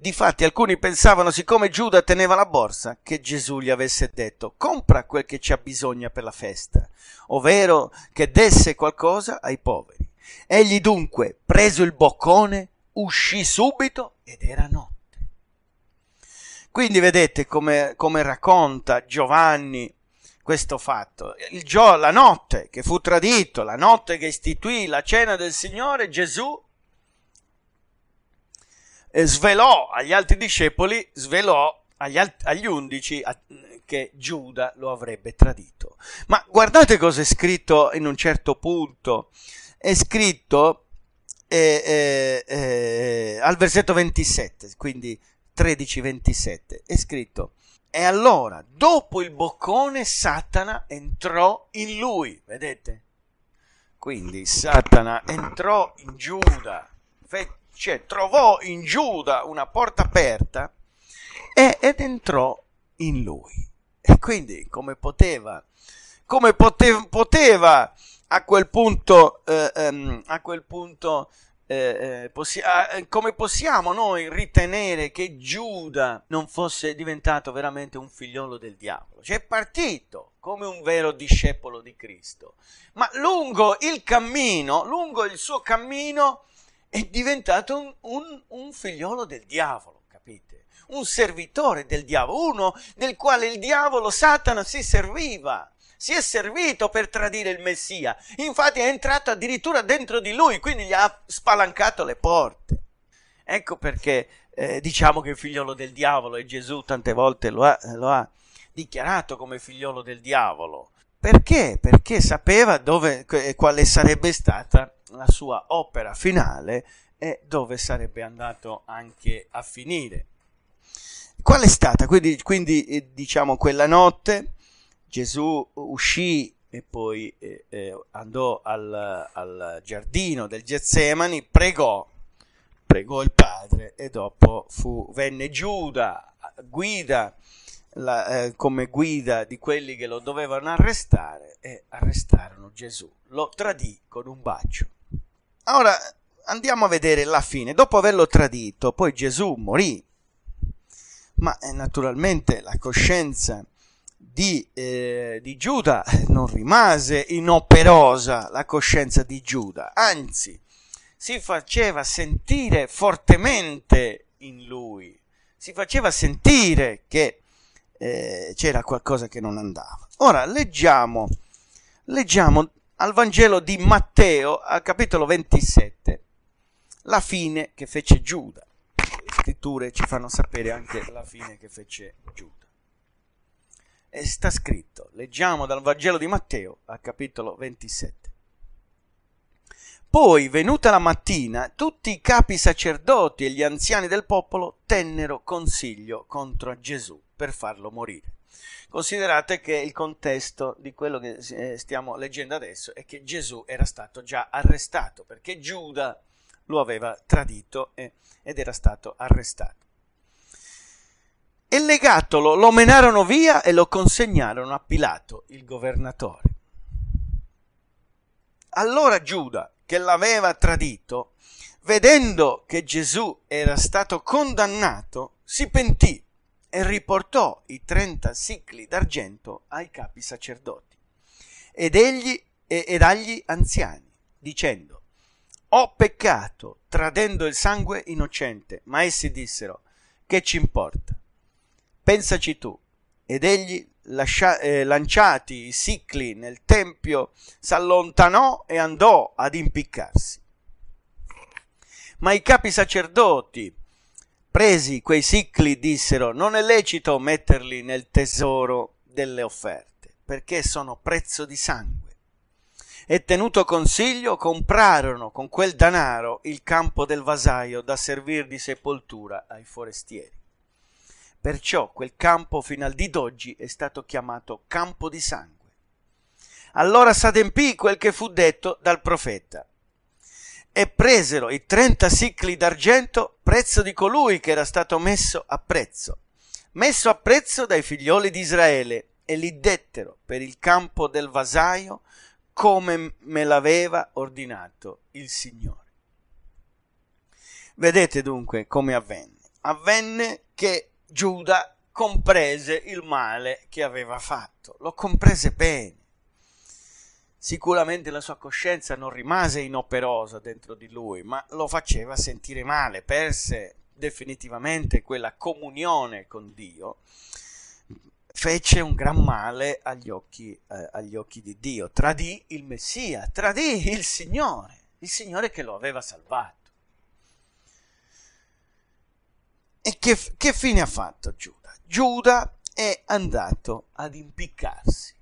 Difatti alcuni pensavano, siccome Giuda teneva la borsa, che Gesù gli avesse detto compra quel che c'è bisogno per la festa, ovvero che desse qualcosa ai poveri. Egli dunque, preso il boccone, uscì subito ed era notte. Quindi vedete come, come racconta Giovanni questo fatto. Il gio, la notte che fu tradito, la notte che istituì la cena del Signore, Gesù eh, svelò agli altri discepoli, svelò agli, alt- agli undici a- che Giuda lo avrebbe tradito. Ma guardate cosa è scritto in un certo punto. È scritto eh, eh, eh, al versetto 27, quindi 13-27, è scritto. E allora, dopo il boccone, Satana entrò in lui, vedete? Quindi Satana entrò in Giuda, fe- cioè trovò in Giuda una porta aperta ed entrò in lui. E quindi come poteva, come pote, poteva a quel punto, eh, ehm, a quel punto eh, eh possi- eh, come possiamo noi ritenere che Giuda non fosse diventato veramente un figliolo del diavolo? Cioè è partito come un vero discepolo di Cristo, ma lungo il cammino, lungo il suo cammino, è diventato un, un, un figliolo del diavolo, capite? Un servitore del diavolo, uno del quale il diavolo, Satana, si serviva si è servito per tradire il Messia. Infatti è entrato addirittura dentro di lui, quindi gli ha spalancato le porte. Ecco perché eh, diciamo che è figliolo del diavolo e Gesù tante volte lo ha, lo ha dichiarato come figliolo del diavolo. Perché? Perché sapeva dove, quale sarebbe stata la sua opera finale e dove sarebbe andato anche a finire. Qual è stata? Quindi, quindi eh, diciamo quella notte Gesù uscì e poi eh, eh, andò al, al, giardino del Getsemani, pregò, pregò il padre e dopo fu, venne Giuda, guida la, eh, come guida di quelli che lo dovevano arrestare e arrestarono Gesù. Lo tradì con un bacio. Ora andiamo a vedere la fine. Dopo averlo tradito, poi Gesù morì, ma eh, naturalmente la coscienza di, eh, di Giuda non rimase inoperosa, la coscienza di Giuda, anzi si faceva sentire fortemente in lui, si faceva sentire che eh, c'era qualcosa che non andava. Ora leggiamo, leggiamo al Vangelo di Matteo, al capitolo 27, la fine che fece Giuda. Le scritture ci fanno sapere anche la fine che fece Giuda. E sta scritto, leggiamo dal Vangelo di Matteo, al capitolo 27. Poi, venuta la mattina, tutti i capi sacerdoti e gli anziani del popolo tennero consiglio contro Gesù per farlo morire. Considerate che il contesto di quello che eh, stiamo leggendo adesso è che Gesù era stato già arrestato perché Giuda lo aveva tradito eh, ed era stato arrestato. E legatolo lo menarono via e lo consegnarono a Pilato, il governatore. Allora Giuda, che l'aveva tradito, vedendo che Gesù era stato condannato, si pentì e riportò i trenta sicli d'argento ai capi sacerdoti ed, egli, ed agli anziani, dicendo, ho peccato tradendo il sangue innocente, ma essi dissero, che ci importa? Pensaci tu. Ed egli, lascia, eh, lanciati i sicli nel tempio, s'allontanò e andò ad impiccarsi. Ma i capi sacerdoti presi quei sicli dissero non è lecito metterli nel tesoro delle offerte, perché sono prezzo di sangue. E tenuto consiglio comprarono con quel danaro il campo del vasaio da servir di sepoltura ai forestieri. Perciò quel campo fino al di d'oggi è stato chiamato campo di sangue. Allora s'adempì quel che fu detto dal profeta e presero i trenta sicli d'argento, prezzo di colui che era stato messo a prezzo, messo a prezzo dai figlioli di Israele, e li dettero per il campo del vasaio come me l'aveva ordinato il Signore. Vedete dunque come avvenne. Avvenne che Giuda comprese il male che aveva fatto, lo comprese bene Sicuramente la sua coscienza non rimase inoperosa dentro di lui, ma lo faceva sentire male, perse definitivamente quella comunione con Dio, fece un gran male agli occhi, eh, agli occhi di Dio, tradì il Messia, tradì il Signore, il Signore che lo aveva salvato. E che, che fine ha fatto Giuda? Giuda è andato ad impiccarsi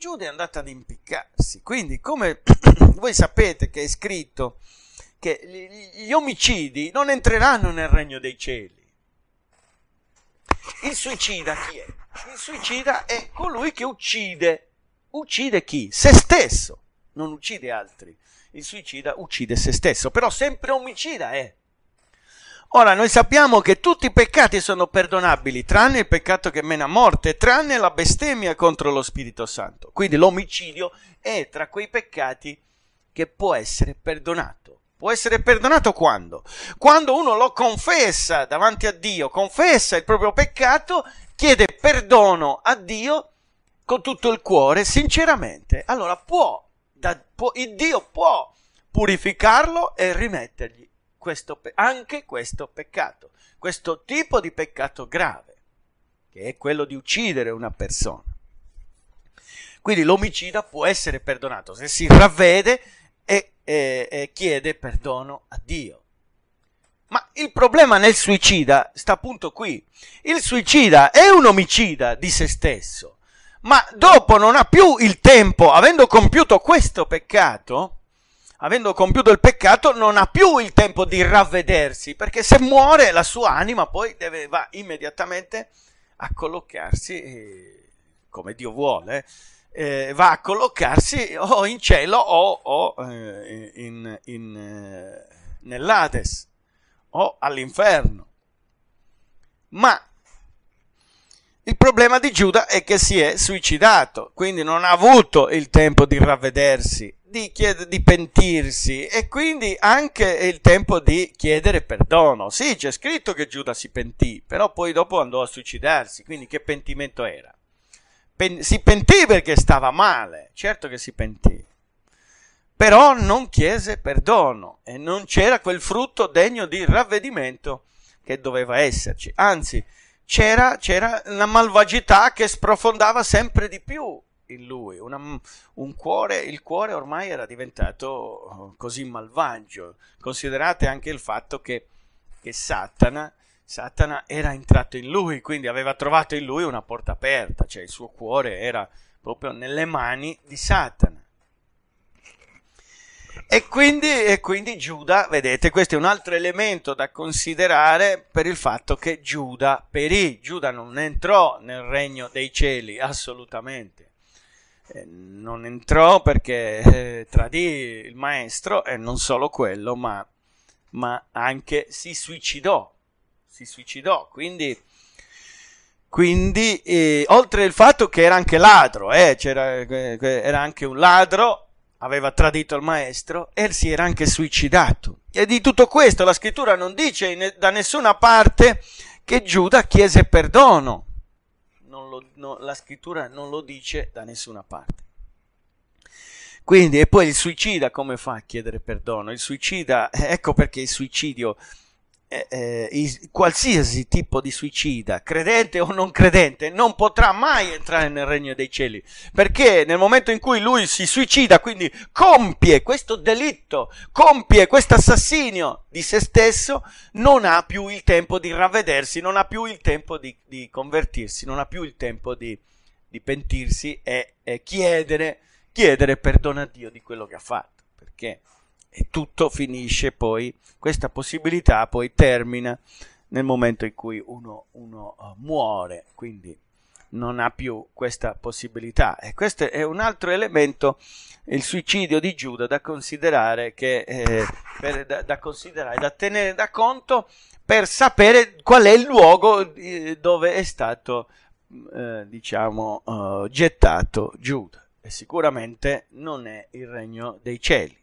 Giuda è andata ad impiccarsi. Quindi, come *clears throat* voi sapete che è scritto che gli omicidi non entreranno nel regno dei cieli. Il suicida chi è? Il suicida è colui che uccide. Uccide chi? Se stesso. Non uccide altri. Il suicida uccide se stesso, però sempre omicida è. Ora, noi sappiamo che tutti i peccati sono perdonabili, tranne il peccato che mena a morte, tranne la bestemmia contro lo Spirito Santo. Quindi l'omicidio è tra quei peccati che può essere perdonato. Può essere perdonato quando? Quando uno lo confessa davanti a Dio, confessa il proprio peccato, chiede perdono a Dio con tutto il cuore, sinceramente. Allora può, da, può Dio può purificarlo e rimettergli questo anche questo peccato, questo tipo di peccato grave, che è quello di uccidere una persona. Quindi l'omicida può essere perdonato se si ravvede e, e, e chiede perdono a Dio. Ma il problema nel suicida sta appunto qui. Il suicida è un omicida di se stesso, ma dopo non ha più il tempo, avendo compiuto questo peccato, avendo compiuto il peccato, non ha più il tempo di ravvedersi, perché se muore la sua anima poi deve, va immediatamente a collocarsi, come Dio vuole, eh, va a collocarsi o in cielo o, o eh, in, in, eh, nell'Ades o all'inferno. Ma il problema di Giuda è che si è suicidato, quindi non ha avuto il tempo di ravvedersi, di, chied- di pentirsi e quindi anche il tempo di chiedere perdono. Sì, c'è scritto che Giuda si pentì, però poi dopo andò a suicidarsi, quindi che pentimento era? Pen- si pentì perché stava male, certo che si pentì, però non chiese perdono e non c'era quel frutto degno di ravvedimento che doveva esserci, anzi c'era, c'era una malvagità che sprofondava sempre di più in lui, una, un cuore, il cuore ormai era diventato oh, così malvagio. Considerate anche il fatto che, che Satana, Satana era entrato in lui, quindi aveva trovato in lui una porta aperta, cioè il suo cuore era proprio nelle mani di Satana. E quindi, e quindi, Giuda, vedete, questo è un altro elemento da considerare per il fatto che Giuda perì, Giuda non entrò nel regno dei cieli assolutamente, eh, non entrò perché eh, tradì il maestro e non solo quello, ma, ma anche si suicidò, si suicidò, quindi... quindi eh, oltre al fatto che era anche ladro, eh, eh, era anche un ladro, aveva tradito il maestro e si era anche suicidato. E di tutto questo la scrittura non dice da nessuna parte che Giuda chiese perdono. Lo, no, la scrittura non lo dice da nessuna parte. Quindi, e poi il suicida come fa a chiedere perdono? Il suicida, ecco perché il suicidio eh, eh, qualsiasi tipo di suicida, credente o non credente, non potrà mai entrare nel regno dei cieli, perché nel momento in cui lui si suicida, quindi compie questo delitto, compie questo assassinio di se stesso, non ha più il tempo di ravvedersi, non ha più il tempo di, di convertirsi, non ha più il tempo di, di pentirsi e, e chiedere, chiedere perdono a Dio di quello che ha fatto, perché e tutto finisce poi, questa possibilità poi termina nel momento in cui uno, uno uh, muore, quindi non ha più questa possibilità. E questo è un altro elemento, il suicidio di Giuda, da considerare, che, eh, per, da, da, considerare da, tenere da conto per sapere qual è il luogo eh, dove è stato, eh, diciamo, eh, gettato Giuda. E sicuramente non è il regno dei cieli.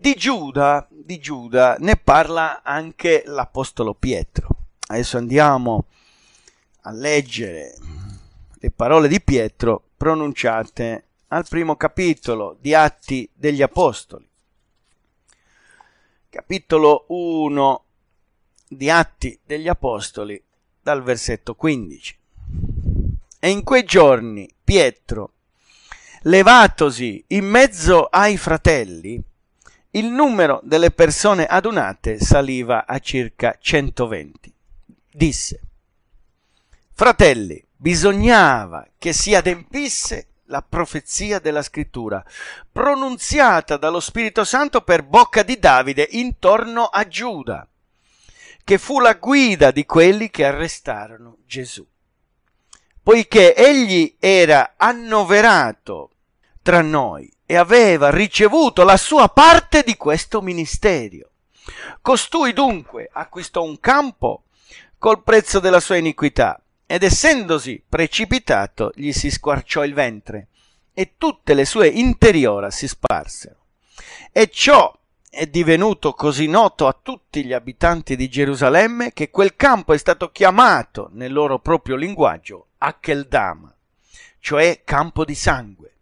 Di Giuda, di Giuda ne parla anche l'Apostolo Pietro. Adesso andiamo a leggere le parole di Pietro pronunciate al primo capitolo di Atti degli Apostoli. Capitolo 1 di Atti degli Apostoli dal versetto 15. E in quei giorni Pietro, levatosi in mezzo ai fratelli, il numero delle persone adunate saliva a circa 120. Disse, Fratelli, bisognava che si adempisse la profezia della scrittura, pronunziata dallo Spirito Santo per bocca di Davide intorno a Giuda, che fu la guida di quelli che arrestarono Gesù, poiché egli era annoverato tra noi e aveva ricevuto la sua parte di questo ministerio. Costui dunque acquistò un campo col prezzo della sua iniquità ed essendosi precipitato gli si squarciò il ventre e tutte le sue interiora si sparsero. E ciò è divenuto così noto a tutti gli abitanti di Gerusalemme che quel campo è stato chiamato nel loro proprio linguaggio Acheldama, cioè campo di sangue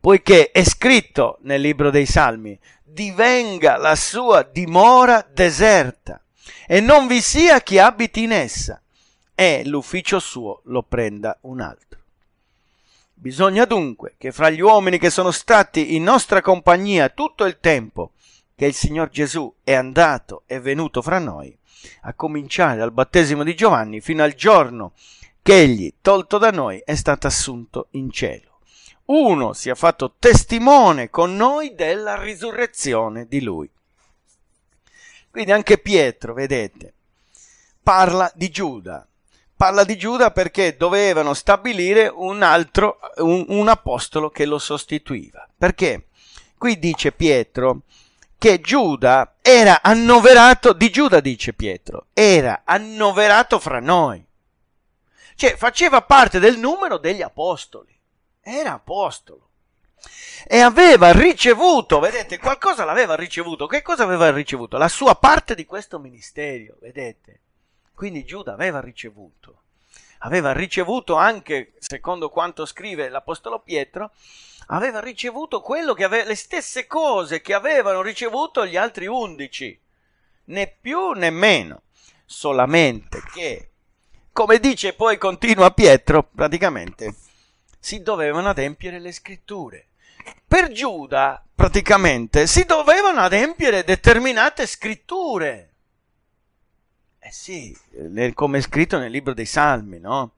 poiché è scritto nel libro dei Salmi, divenga la sua dimora deserta e non vi sia chi abiti in essa e l'ufficio suo lo prenda un altro. Bisogna dunque che fra gli uomini che sono stati in nostra compagnia tutto il tempo che il Signor Gesù è andato e venuto fra noi, a cominciare dal battesimo di Giovanni fino al giorno che egli, tolto da noi, è stato assunto in cielo uno sia fatto testimone con noi della risurrezione di lui. Quindi anche Pietro, vedete, parla di Giuda. Parla di Giuda perché dovevano stabilire un altro, un, un apostolo che lo sostituiva. Perché qui dice Pietro che Giuda era annoverato, di Giuda dice Pietro, era annoverato fra noi. Cioè faceva parte del numero degli apostoli era apostolo e aveva ricevuto, vedete, qualcosa l'aveva ricevuto. Che cosa aveva ricevuto? La sua parte di questo ministero, vedete. Quindi Giuda aveva ricevuto. Aveva ricevuto anche, secondo quanto scrive l'Apostolo Pietro, aveva ricevuto quello che aveva, le stesse cose che avevano ricevuto gli altri undici, né più né meno, solamente che, come dice poi continua Pietro, praticamente si dovevano adempiere le scritture. Per Giuda, praticamente, si dovevano adempiere determinate scritture. Eh sì, come è scritto nel libro dei Salmi, no?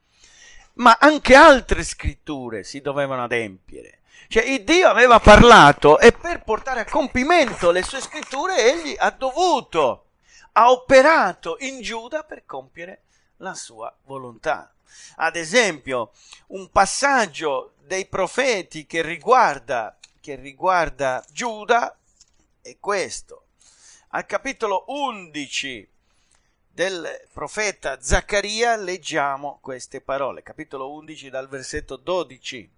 Ma anche altre scritture si dovevano adempiere. Cioè, il Dio aveva parlato e per portare a compimento le sue scritture egli ha dovuto, ha operato in Giuda per compiere la sua volontà. Ad esempio, un passaggio dei profeti che riguarda, che riguarda Giuda è questo. Al capitolo 11 del profeta Zaccaria leggiamo queste parole, capitolo 11 dal versetto 12.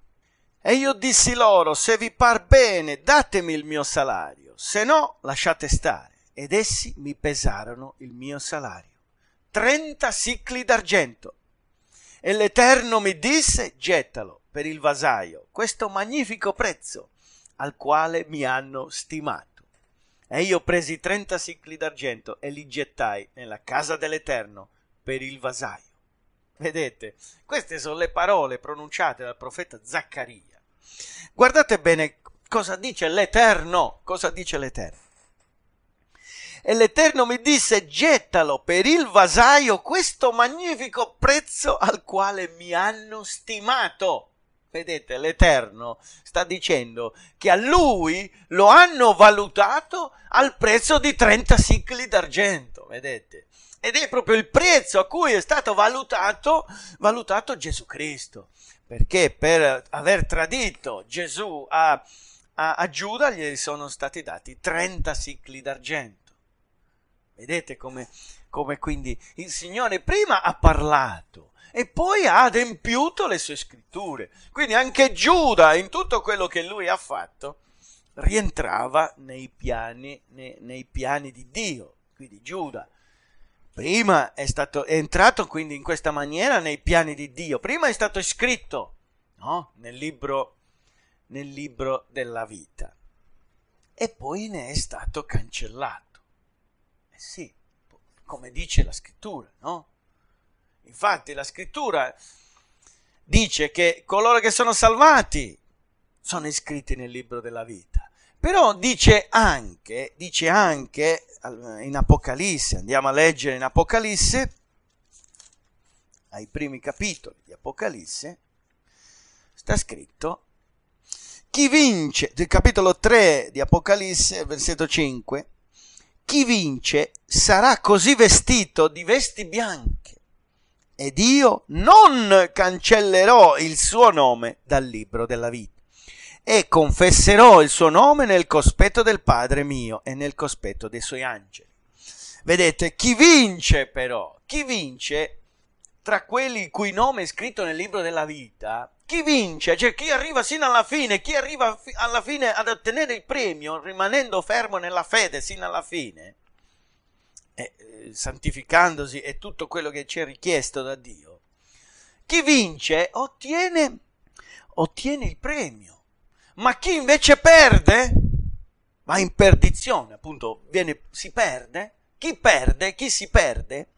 E io dissi loro, se vi par bene, datemi il mio salario, se no lasciate stare. Ed essi mi pesarono il mio salario. 30 sicli d'argento e l'Eterno mi disse, gettalo per il vasaio, questo magnifico prezzo al quale mi hanno stimato. E io presi 30 sicli d'argento e li gettai nella casa dell'Eterno per il vasaio. Vedete, queste sono le parole pronunciate dal profeta Zaccaria. Guardate bene cosa dice l'Eterno, cosa dice l'Eterno. E l'Eterno mi disse, gettalo per il vasaio questo magnifico prezzo al quale mi hanno stimato. Vedete, l'Eterno sta dicendo che a lui lo hanno valutato al prezzo di 30 sicli d'argento, vedete? Ed è proprio il prezzo a cui è stato valutato, valutato Gesù Cristo, perché per aver tradito Gesù a, a, a Giuda gli sono stati dati 30 sicli d'argento. Vedete come, come quindi il Signore prima ha parlato e poi ha adempiuto le sue scritture. Quindi anche Giuda, in tutto quello che lui ha fatto, rientrava nei piani, nei, nei piani di Dio. Quindi Giuda prima è, stato, è entrato quindi in questa maniera nei piani di Dio. Prima è stato scritto no? nel, libro, nel libro della vita e poi ne è stato cancellato sì, come dice la scrittura, no? Infatti la scrittura dice che coloro che sono salvati sono iscritti nel libro della vita. Però dice anche, dice anche eh, in Apocalisse, andiamo a leggere in Apocalisse, ai primi capitoli di Apocalisse, sta scritto, chi vince, del capitolo 3 di Apocalisse, versetto 5, chi vince sarà così vestito di vesti bianche ed io non cancellerò il suo nome dal libro della vita e confesserò il suo nome nel cospetto del Padre mio e nel cospetto dei suoi angeli. Vedete, chi vince però, chi vince tra quelli cui nome è scritto nel libro della vita, chi vince, cioè chi arriva sino alla fine, chi arriva fi- alla fine ad ottenere il premio, rimanendo fermo nella fede sino alla fine, e, eh, eh, santificandosi e tutto quello che ci è richiesto da Dio, chi vince ottiene, ottiene il premio, ma chi invece perde va in perdizione, appunto viene, si perde, chi perde, chi si perde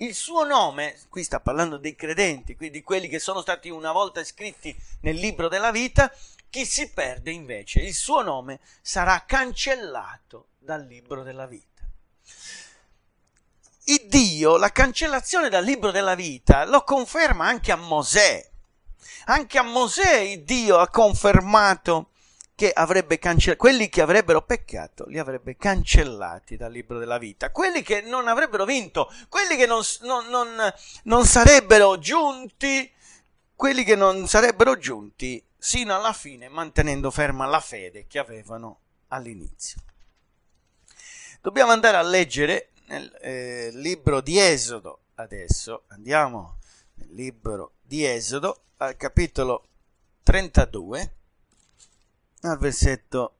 il suo nome, qui sta parlando dei credenti, quindi quelli che sono stati una volta iscritti nel libro della vita, chi si perde invece, il suo nome sarà cancellato dal libro della vita. Il Dio, la cancellazione dal libro della vita, lo conferma anche a Mosè. Anche a Mosè il Dio ha confermato che avrebbe cancellato, quelli che avrebbero peccato li avrebbe cancellati dal libro della vita, quelli che non avrebbero vinto, quelli che non, non, non, non sarebbero giunti, quelli che non sarebbero giunti sino alla fine mantenendo ferma la fede che avevano all'inizio. Dobbiamo andare a leggere nel eh, libro di Esodo adesso, andiamo nel libro di Esodo al capitolo 32 dal versetto,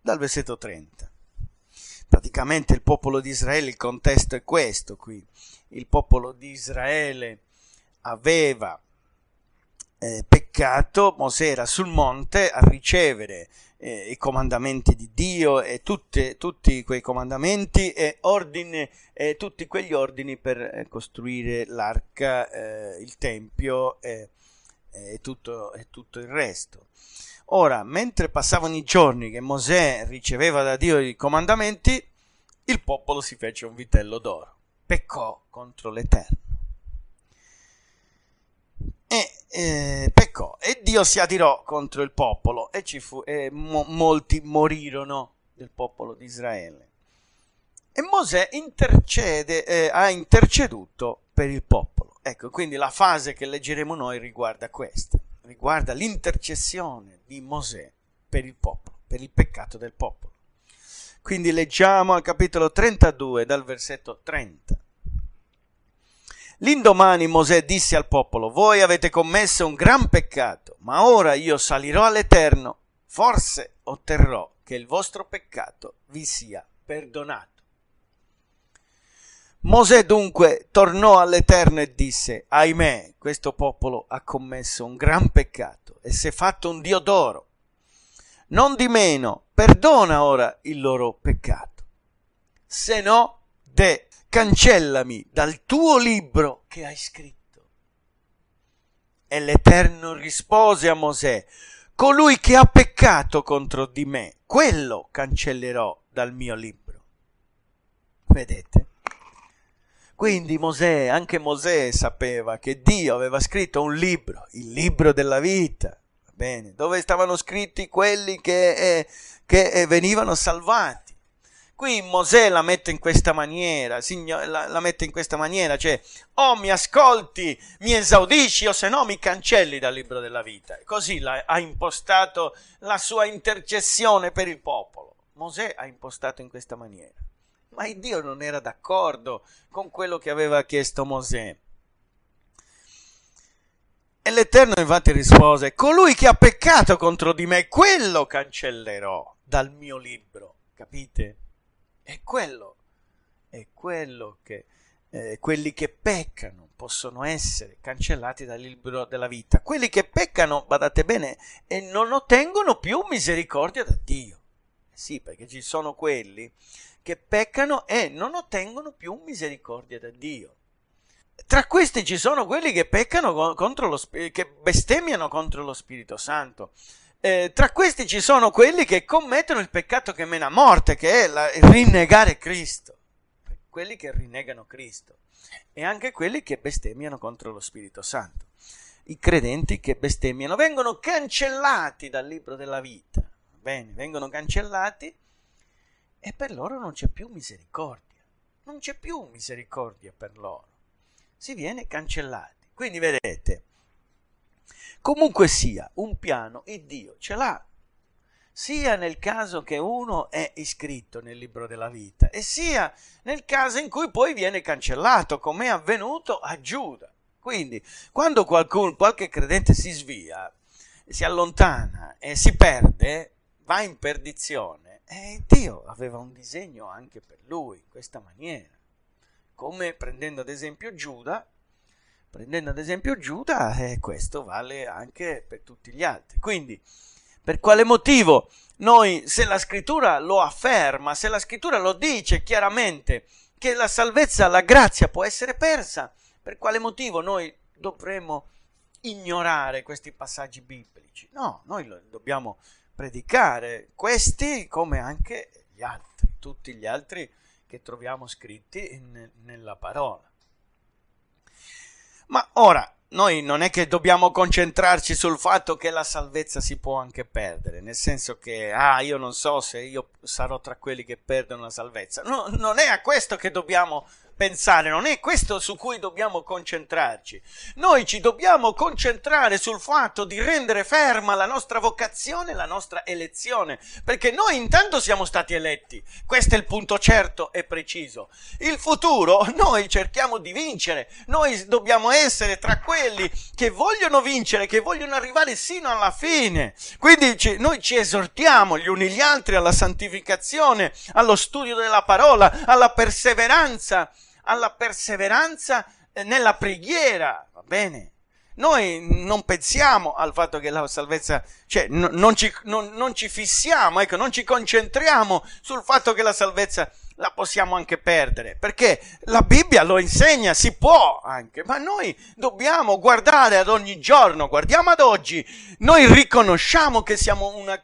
dal versetto 30. Praticamente il popolo di Israele, il contesto è questo qui. Il popolo di Israele aveva eh, peccato, Mosè era sul monte a ricevere eh, i comandamenti di Dio e tutte, tutti quei comandamenti e, ordine, e tutti quegli ordini per eh, costruire l'arca, eh, il tempio e tutto, e tutto il resto. Ora, mentre passavano i giorni che Mosè riceveva da Dio i comandamenti, il popolo si fece un vitello d'oro, peccò contro l'Eterno. E eh, peccò e Dio si adirò contro il popolo e, fu, e mo, molti morirono del popolo di Israele. E Mosè intercede, eh, ha interceduto per il popolo. Ecco, quindi la fase che leggeremo noi riguarda questa, riguarda l'intercessione di Mosè per il popolo, per il peccato del popolo. Quindi leggiamo al capitolo 32 dal versetto 30. L'indomani Mosè disse al popolo, voi avete commesso un gran peccato, ma ora io salirò all'Eterno, forse otterrò che il vostro peccato vi sia perdonato. Mosè dunque tornò all'Eterno e disse, ahimè, questo popolo ha commesso un gran peccato e si è fatto un dio d'oro. Non di meno, perdona ora il loro peccato. Se no, de, cancellami dal tuo libro che hai scritto. E l'Eterno rispose a Mosè, colui che ha peccato contro di me, quello cancellerò dal mio libro. Vedete? Quindi Mosè, anche Mosè sapeva che Dio aveva scritto un libro, il libro della vita, bene, dove stavano scritti quelli che, eh, che eh, venivano salvati. Qui Mosè la mette in questa maniera, signo, la, la mette in questa maniera, cioè o oh, mi ascolti, mi esaudisci o se no mi cancelli dal libro della vita. Così la, ha impostato la sua intercessione per il popolo. Mosè ha impostato in questa maniera. Ma il Dio non era d'accordo con quello che aveva chiesto Mosè. E l'Eterno infatti rispose, colui che ha peccato contro di me, quello cancellerò dal mio libro. Capite? È quello, è quello che eh, quelli che peccano possono essere cancellati dal libro della vita. Quelli che peccano, badate bene, e non ottengono più misericordia da Dio. Eh sì, perché ci sono quelli che peccano e non ottengono più misericordia da Dio. Tra questi ci sono quelli che peccano contro lo, che bestemmiano contro lo Spirito Santo. Eh, tra questi ci sono quelli che commettono il peccato che mena morte, che è la, rinnegare Cristo. Quelli che rinnegano Cristo e anche quelli che bestemmiano contro lo Spirito Santo. I credenti che bestemmiano vengono cancellati dal libro della vita. Bene, vengono cancellati e per loro non c'è più misericordia. Non c'è più misericordia per loro. Si viene cancellati. Quindi vedete, comunque sia, un piano, il Dio ce l'ha. Sia nel caso che uno è iscritto nel libro della vita e sia nel caso in cui poi viene cancellato, come è avvenuto a Giuda. Quindi, quando qualcuno, qualche credente si svia, si allontana e si perde, va in perdizione, e Dio aveva un disegno anche per lui in questa maniera. Come prendendo ad esempio Giuda, prendendo ad esempio Giuda, eh, questo vale anche per tutti gli altri. Quindi, per quale motivo noi, se la scrittura lo afferma, se la scrittura lo dice chiaramente che la salvezza, la grazia può essere persa, per quale motivo noi dovremmo ignorare questi passaggi biblici? No, noi dobbiamo predicare, questi come anche gli altri, tutti gli altri che troviamo scritti in, nella parola. Ma ora, noi non è che dobbiamo concentrarci sul fatto che la salvezza si può anche perdere, nel senso che, ah, io non so se io sarò tra quelli che perdono la salvezza. No, non è a questo che dobbiamo pensare, non è questo su cui dobbiamo concentrarci. Noi ci dobbiamo concentrare sul fatto di rendere ferma la nostra vocazione, la nostra elezione, perché noi intanto siamo stati eletti. Questo è il punto certo e preciso. Il futuro noi cerchiamo di vincere, noi dobbiamo essere tra quelli che vogliono vincere, che vogliono arrivare sino alla fine. Quindi ci, noi ci esortiamo gli uni gli altri alla santificazione, allo studio della parola, alla perseveranza alla perseveranza eh, nella preghiera, va bene? Noi non pensiamo al fatto che la salvezza, cioè no, non, ci, non, non ci fissiamo, ecco, non ci concentriamo sul fatto che la salvezza la possiamo anche perdere, perché la Bibbia lo insegna, si può anche, ma noi dobbiamo guardare ad ogni giorno, guardiamo ad oggi, noi riconosciamo che siamo una,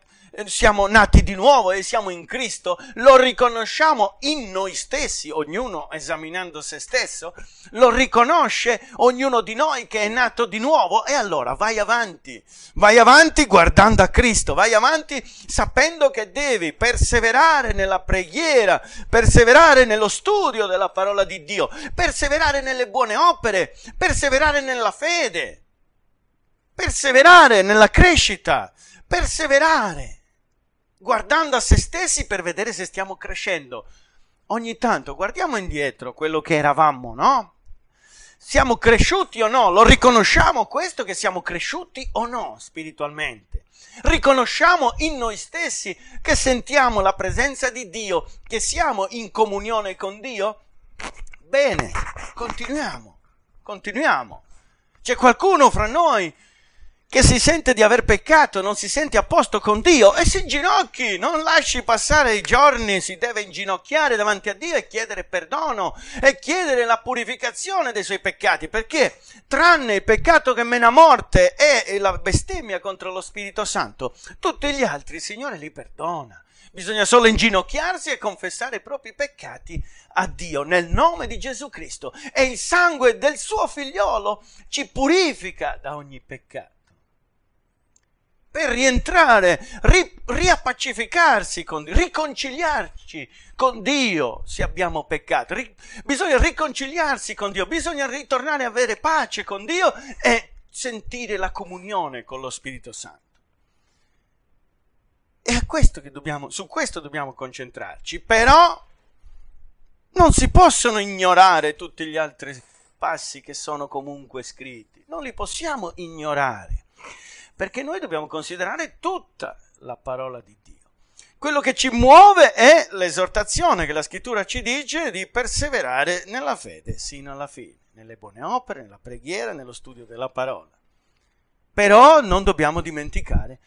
siamo nati di nuovo e siamo in Cristo, lo riconosciamo in noi stessi, ognuno esaminando se stesso, lo riconosce ognuno di noi che è nato di nuovo e allora vai avanti, vai avanti guardando a Cristo, vai avanti sapendo che devi perseverare nella preghiera, perseverare nello studio della parola di Dio, perseverare nelle buone opere, perseverare nella fede perseverare nella crescita, perseverare guardando a se stessi per vedere se stiamo crescendo. Ogni tanto guardiamo indietro quello che eravamo, no? Siamo cresciuti o no? Lo riconosciamo questo che siamo cresciuti o no spiritualmente? Riconosciamo in noi stessi che sentiamo la presenza di Dio, che siamo in comunione con Dio? Bene, continuiamo, continuiamo. C'è qualcuno fra noi che si sente di aver peccato, non si sente a posto con Dio e si inginocchi, non lasci passare i giorni, si deve inginocchiare davanti a Dio e chiedere perdono e chiedere la purificazione dei suoi peccati, perché tranne il peccato che mena morte e la bestemmia contro lo Spirito Santo, tutti gli altri il Signore li perdona. Bisogna solo inginocchiarsi e confessare i propri peccati a Dio nel nome di Gesù Cristo e il sangue del suo figliolo ci purifica da ogni peccato per rientrare, ri, riappacificarsi con Dio, riconciliarci con Dio se abbiamo peccato. Ri, bisogna riconciliarsi con Dio, bisogna ritornare a avere pace con Dio e sentire la comunione con lo Spirito Santo. E questo dobbiamo, su questo dobbiamo concentrarci, però non si possono ignorare tutti gli altri passi che sono comunque scritti, non li possiamo ignorare perché noi dobbiamo considerare tutta la parola di Dio. Quello che ci muove è l'esortazione che la scrittura ci dice di perseverare nella fede sino alla fine, nelle buone opere, nella preghiera, nello studio della parola. Però non dobbiamo dimenticare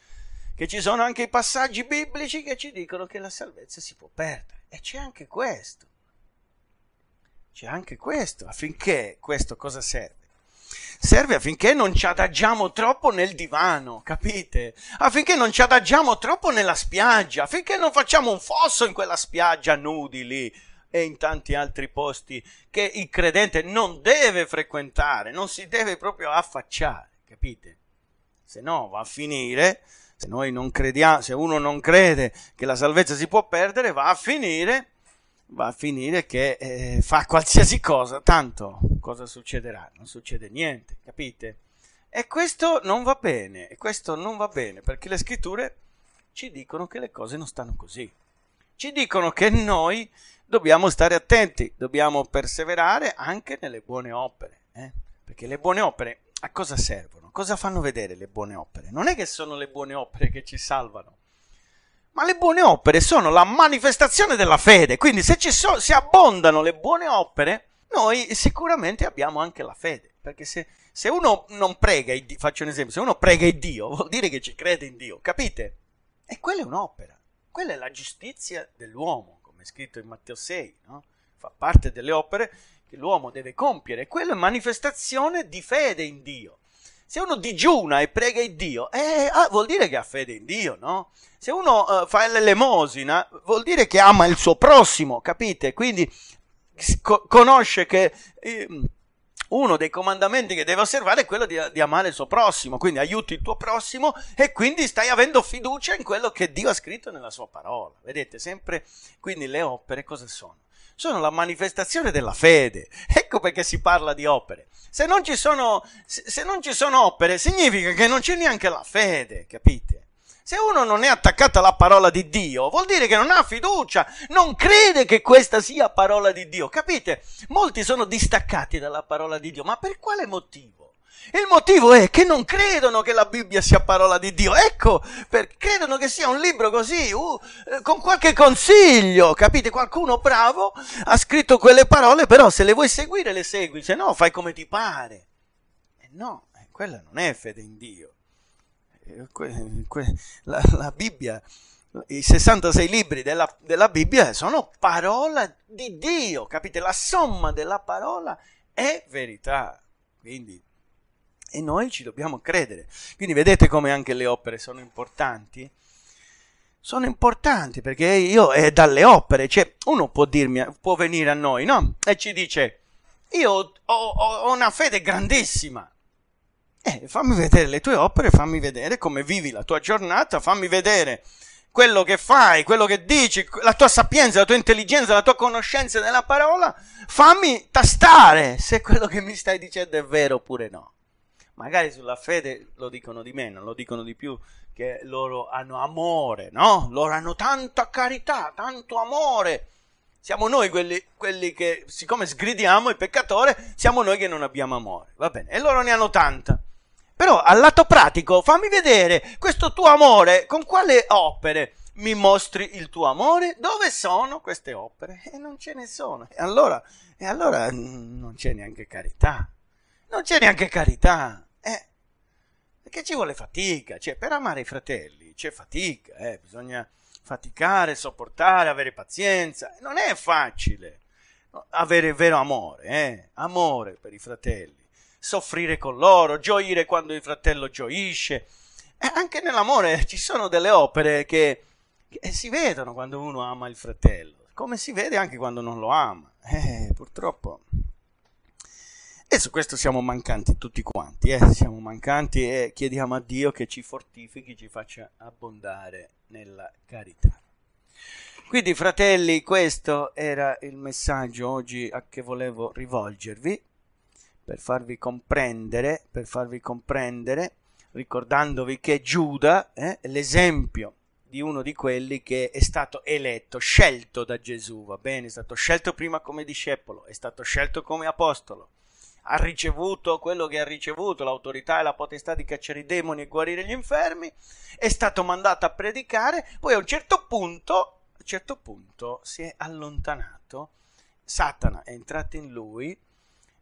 che ci sono anche i passaggi biblici che ci dicono che la salvezza si può perdere. E c'è anche questo. C'è anche questo. Affinché questo cosa serve? serve affinché non ci adagiamo troppo nel divano, capite? Affinché non ci adagiamo troppo nella spiaggia, affinché non facciamo un fosso in quella spiaggia nudi lì e in tanti altri posti che il credente non deve frequentare, non si deve proprio affacciare, capite? Se no va a finire, se, noi non crediamo, se uno non crede che la salvezza si può perdere, va a finire va a finire che eh, fa qualsiasi cosa, tanto cosa succederà? Non succede niente, capite? E questo non va bene, e questo non va bene perché le scritture ci dicono che le cose non stanno così. Ci dicono che noi dobbiamo stare attenti, dobbiamo perseverare anche nelle buone opere, eh? perché le buone opere a cosa servono? Cosa fanno vedere le buone opere? Non è che sono le buone opere che ci salvano, ma le buone opere sono la manifestazione della fede, quindi se ci so, se abbondano le buone opere, noi sicuramente abbiamo anche la fede, perché se, se uno non prega, faccio un esempio, se uno prega in Dio, *laughs* vuol dire che ci crede in Dio, capite? E quella è un'opera, quella è la giustizia dell'uomo, come è scritto in Matteo 6, no? fa parte delle opere che l'uomo deve compiere, quella è manifestazione di fede in Dio. Se uno digiuna e prega il Dio, eh, ah, vuol dire che ha fede in Dio, no? Se uno eh, fa l'elemosina, vuol dire che ama il suo prossimo, capite? Quindi co- conosce che eh, uno dei comandamenti che deve osservare è quello di, di, amare il suo prossimo, quindi aiuti il tuo prossimo e quindi stai avendo fiducia in quello che Dio ha scritto nella sua parola. Vedete, sempre quindi le opere cosa sono? sono la manifestazione della fede. Ecco perché si parla di opere. Se non ci sono, se non ci sono opere, significa che non c'è neanche la fede, capite? Se uno non è attaccato alla parola di Dio, vuol dire che non ha fiducia, non crede che questa sia parola di Dio, capite? Molti sono distaccati dalla parola di Dio, ma per quale motivo? Il motivo è che non credono che la Bibbia sia parola di Dio. Ecco, credono che sia un libro così, uh, eh, con qualche consiglio, capite? Qualcuno bravo ha scritto quelle parole, però se le vuoi seguire le segui, se no fai come ti pare. Eh no, quella non è fede in Dio. Eh, la, la Bibbia, i 66 libri della, della Bibbia sono parola di Dio, capite? La somma della parola è verità. Quindi e noi ci dobbiamo credere. Quindi vedete come anche le opere sono importanti? Sono importanti perché io è dalle opere, cioè uno può dirmi, può venire a noi, no? E ci dice, io ho, ho una fede grandissima, eh, fammi vedere le tue opere, fammi vedere come vivi la tua giornata, fammi vedere quello che fai, quello che dici, la tua sapienza, la tua intelligenza, la tua conoscenza della parola, fammi tastare se quello che mi stai dicendo è vero oppure no magari sulla fede lo dicono di meno, lo dicono di più che loro hanno amore, no? Loro hanno tanta carità, tanto amore. Siamo noi quelli, quelli che, siccome sgridiamo il peccatore, siamo noi che non abbiamo amore. Va bene, e loro ne hanno tanta. Però al lato pratico, fammi vedere questo tuo amore, con quale opere mi mostri il tuo amore? Dove sono queste opere? E non ce ne sono. E allora, e allora mm, non c'è neanche carità. Non c'è neanche carità. Perché ci vuole fatica, cioè per amare i fratelli c'è fatica, eh? bisogna faticare, sopportare, avere pazienza, non è facile avere vero amore, eh? amore per i fratelli, soffrire con loro, gioire quando il fratello gioisce. Eh, anche nell'amore ci sono delle opere che, che, si vedono quando uno ama il fratello, come si vede anche quando non lo ama. Eh, purtroppo e su questo siamo mancanti tutti quanti, eh? siamo mancanti e chiediamo a Dio che ci fortifichi, ci faccia abbondare nella carità. Quindi fratelli, questo era il messaggio oggi a che volevo rivolgervi per farvi comprendere, per farvi comprendere ricordandovi che Giuda eh, è l'esempio di uno di quelli che è stato eletto, scelto da Gesù, va bene, è stato scelto prima come discepolo, è stato scelto come apostolo, ha ricevuto quello che ha ricevuto, l'autorità e la potestà di cacciare i demoni e guarire gli infermi, è stato mandato a predicare, poi a un certo punto, a un certo punto si è allontanato, Satana è entrato in lui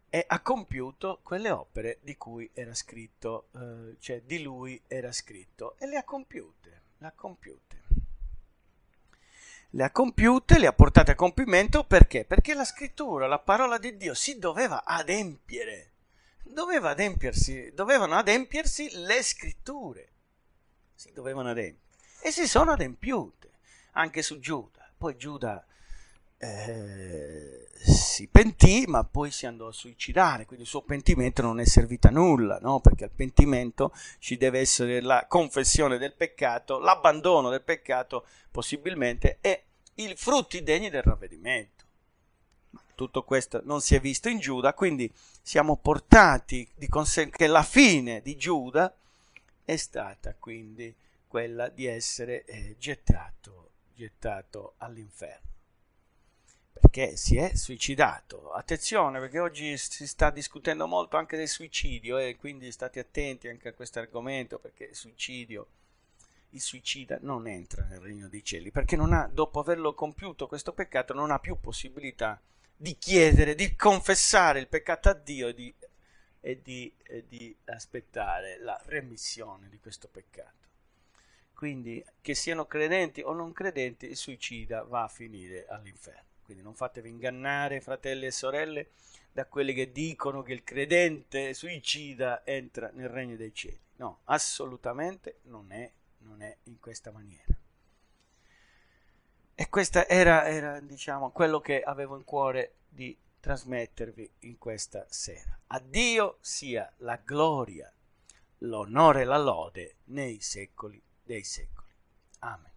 e ha compiuto quelle opere di cui era scritto, eh, cioè di lui era scritto, e le ha compiute, le ha compiute le ha compiute, le ha portate a compimento perché? Perché la scrittura, la parola di Dio si doveva adempiere, doveva adempiersi, dovevano adempiersi le scritture, si dovevano adempiere e si sono adempiute anche su Giuda. Poi Giuda eh, si pentì ma poi si andò a suicidare, quindi il suo pentimento non è servito a nulla, no? perché al pentimento ci deve essere la confessione del peccato, l'abbandono del peccato possibilmente e i frutti degni del ravvedimento. tutto questo non si è visto in Giuda, quindi siamo portati di conseguenza che la fine di Giuda è stata quindi quella di essere eh, gettato, gettato all'inferno che si è suicidato. Attenzione perché oggi si sta discutendo molto anche del suicidio e eh, quindi state attenti anche a questo argomento perché il suicidio, il suicida non entra nel regno dei cieli perché ha, dopo averlo compiuto questo peccato non ha più possibilità di chiedere, di confessare il peccato a Dio e di, e di, e di aspettare la remissione di questo peccato quindi che siano credenti o non credenti, il suicida va a finire all'inferno. Quindi non fatevi ingannare, fratelli e sorelle, da quelli che dicono che il credente suicida entra nel regno dei cieli. No, assolutamente non è, non è in questa maniera. E questo era, era diciamo, quello che avevo in cuore di trasmettervi in questa sera. A Dio sia la gloria, l'onore e la lode nei secoli dei secoli. Amen.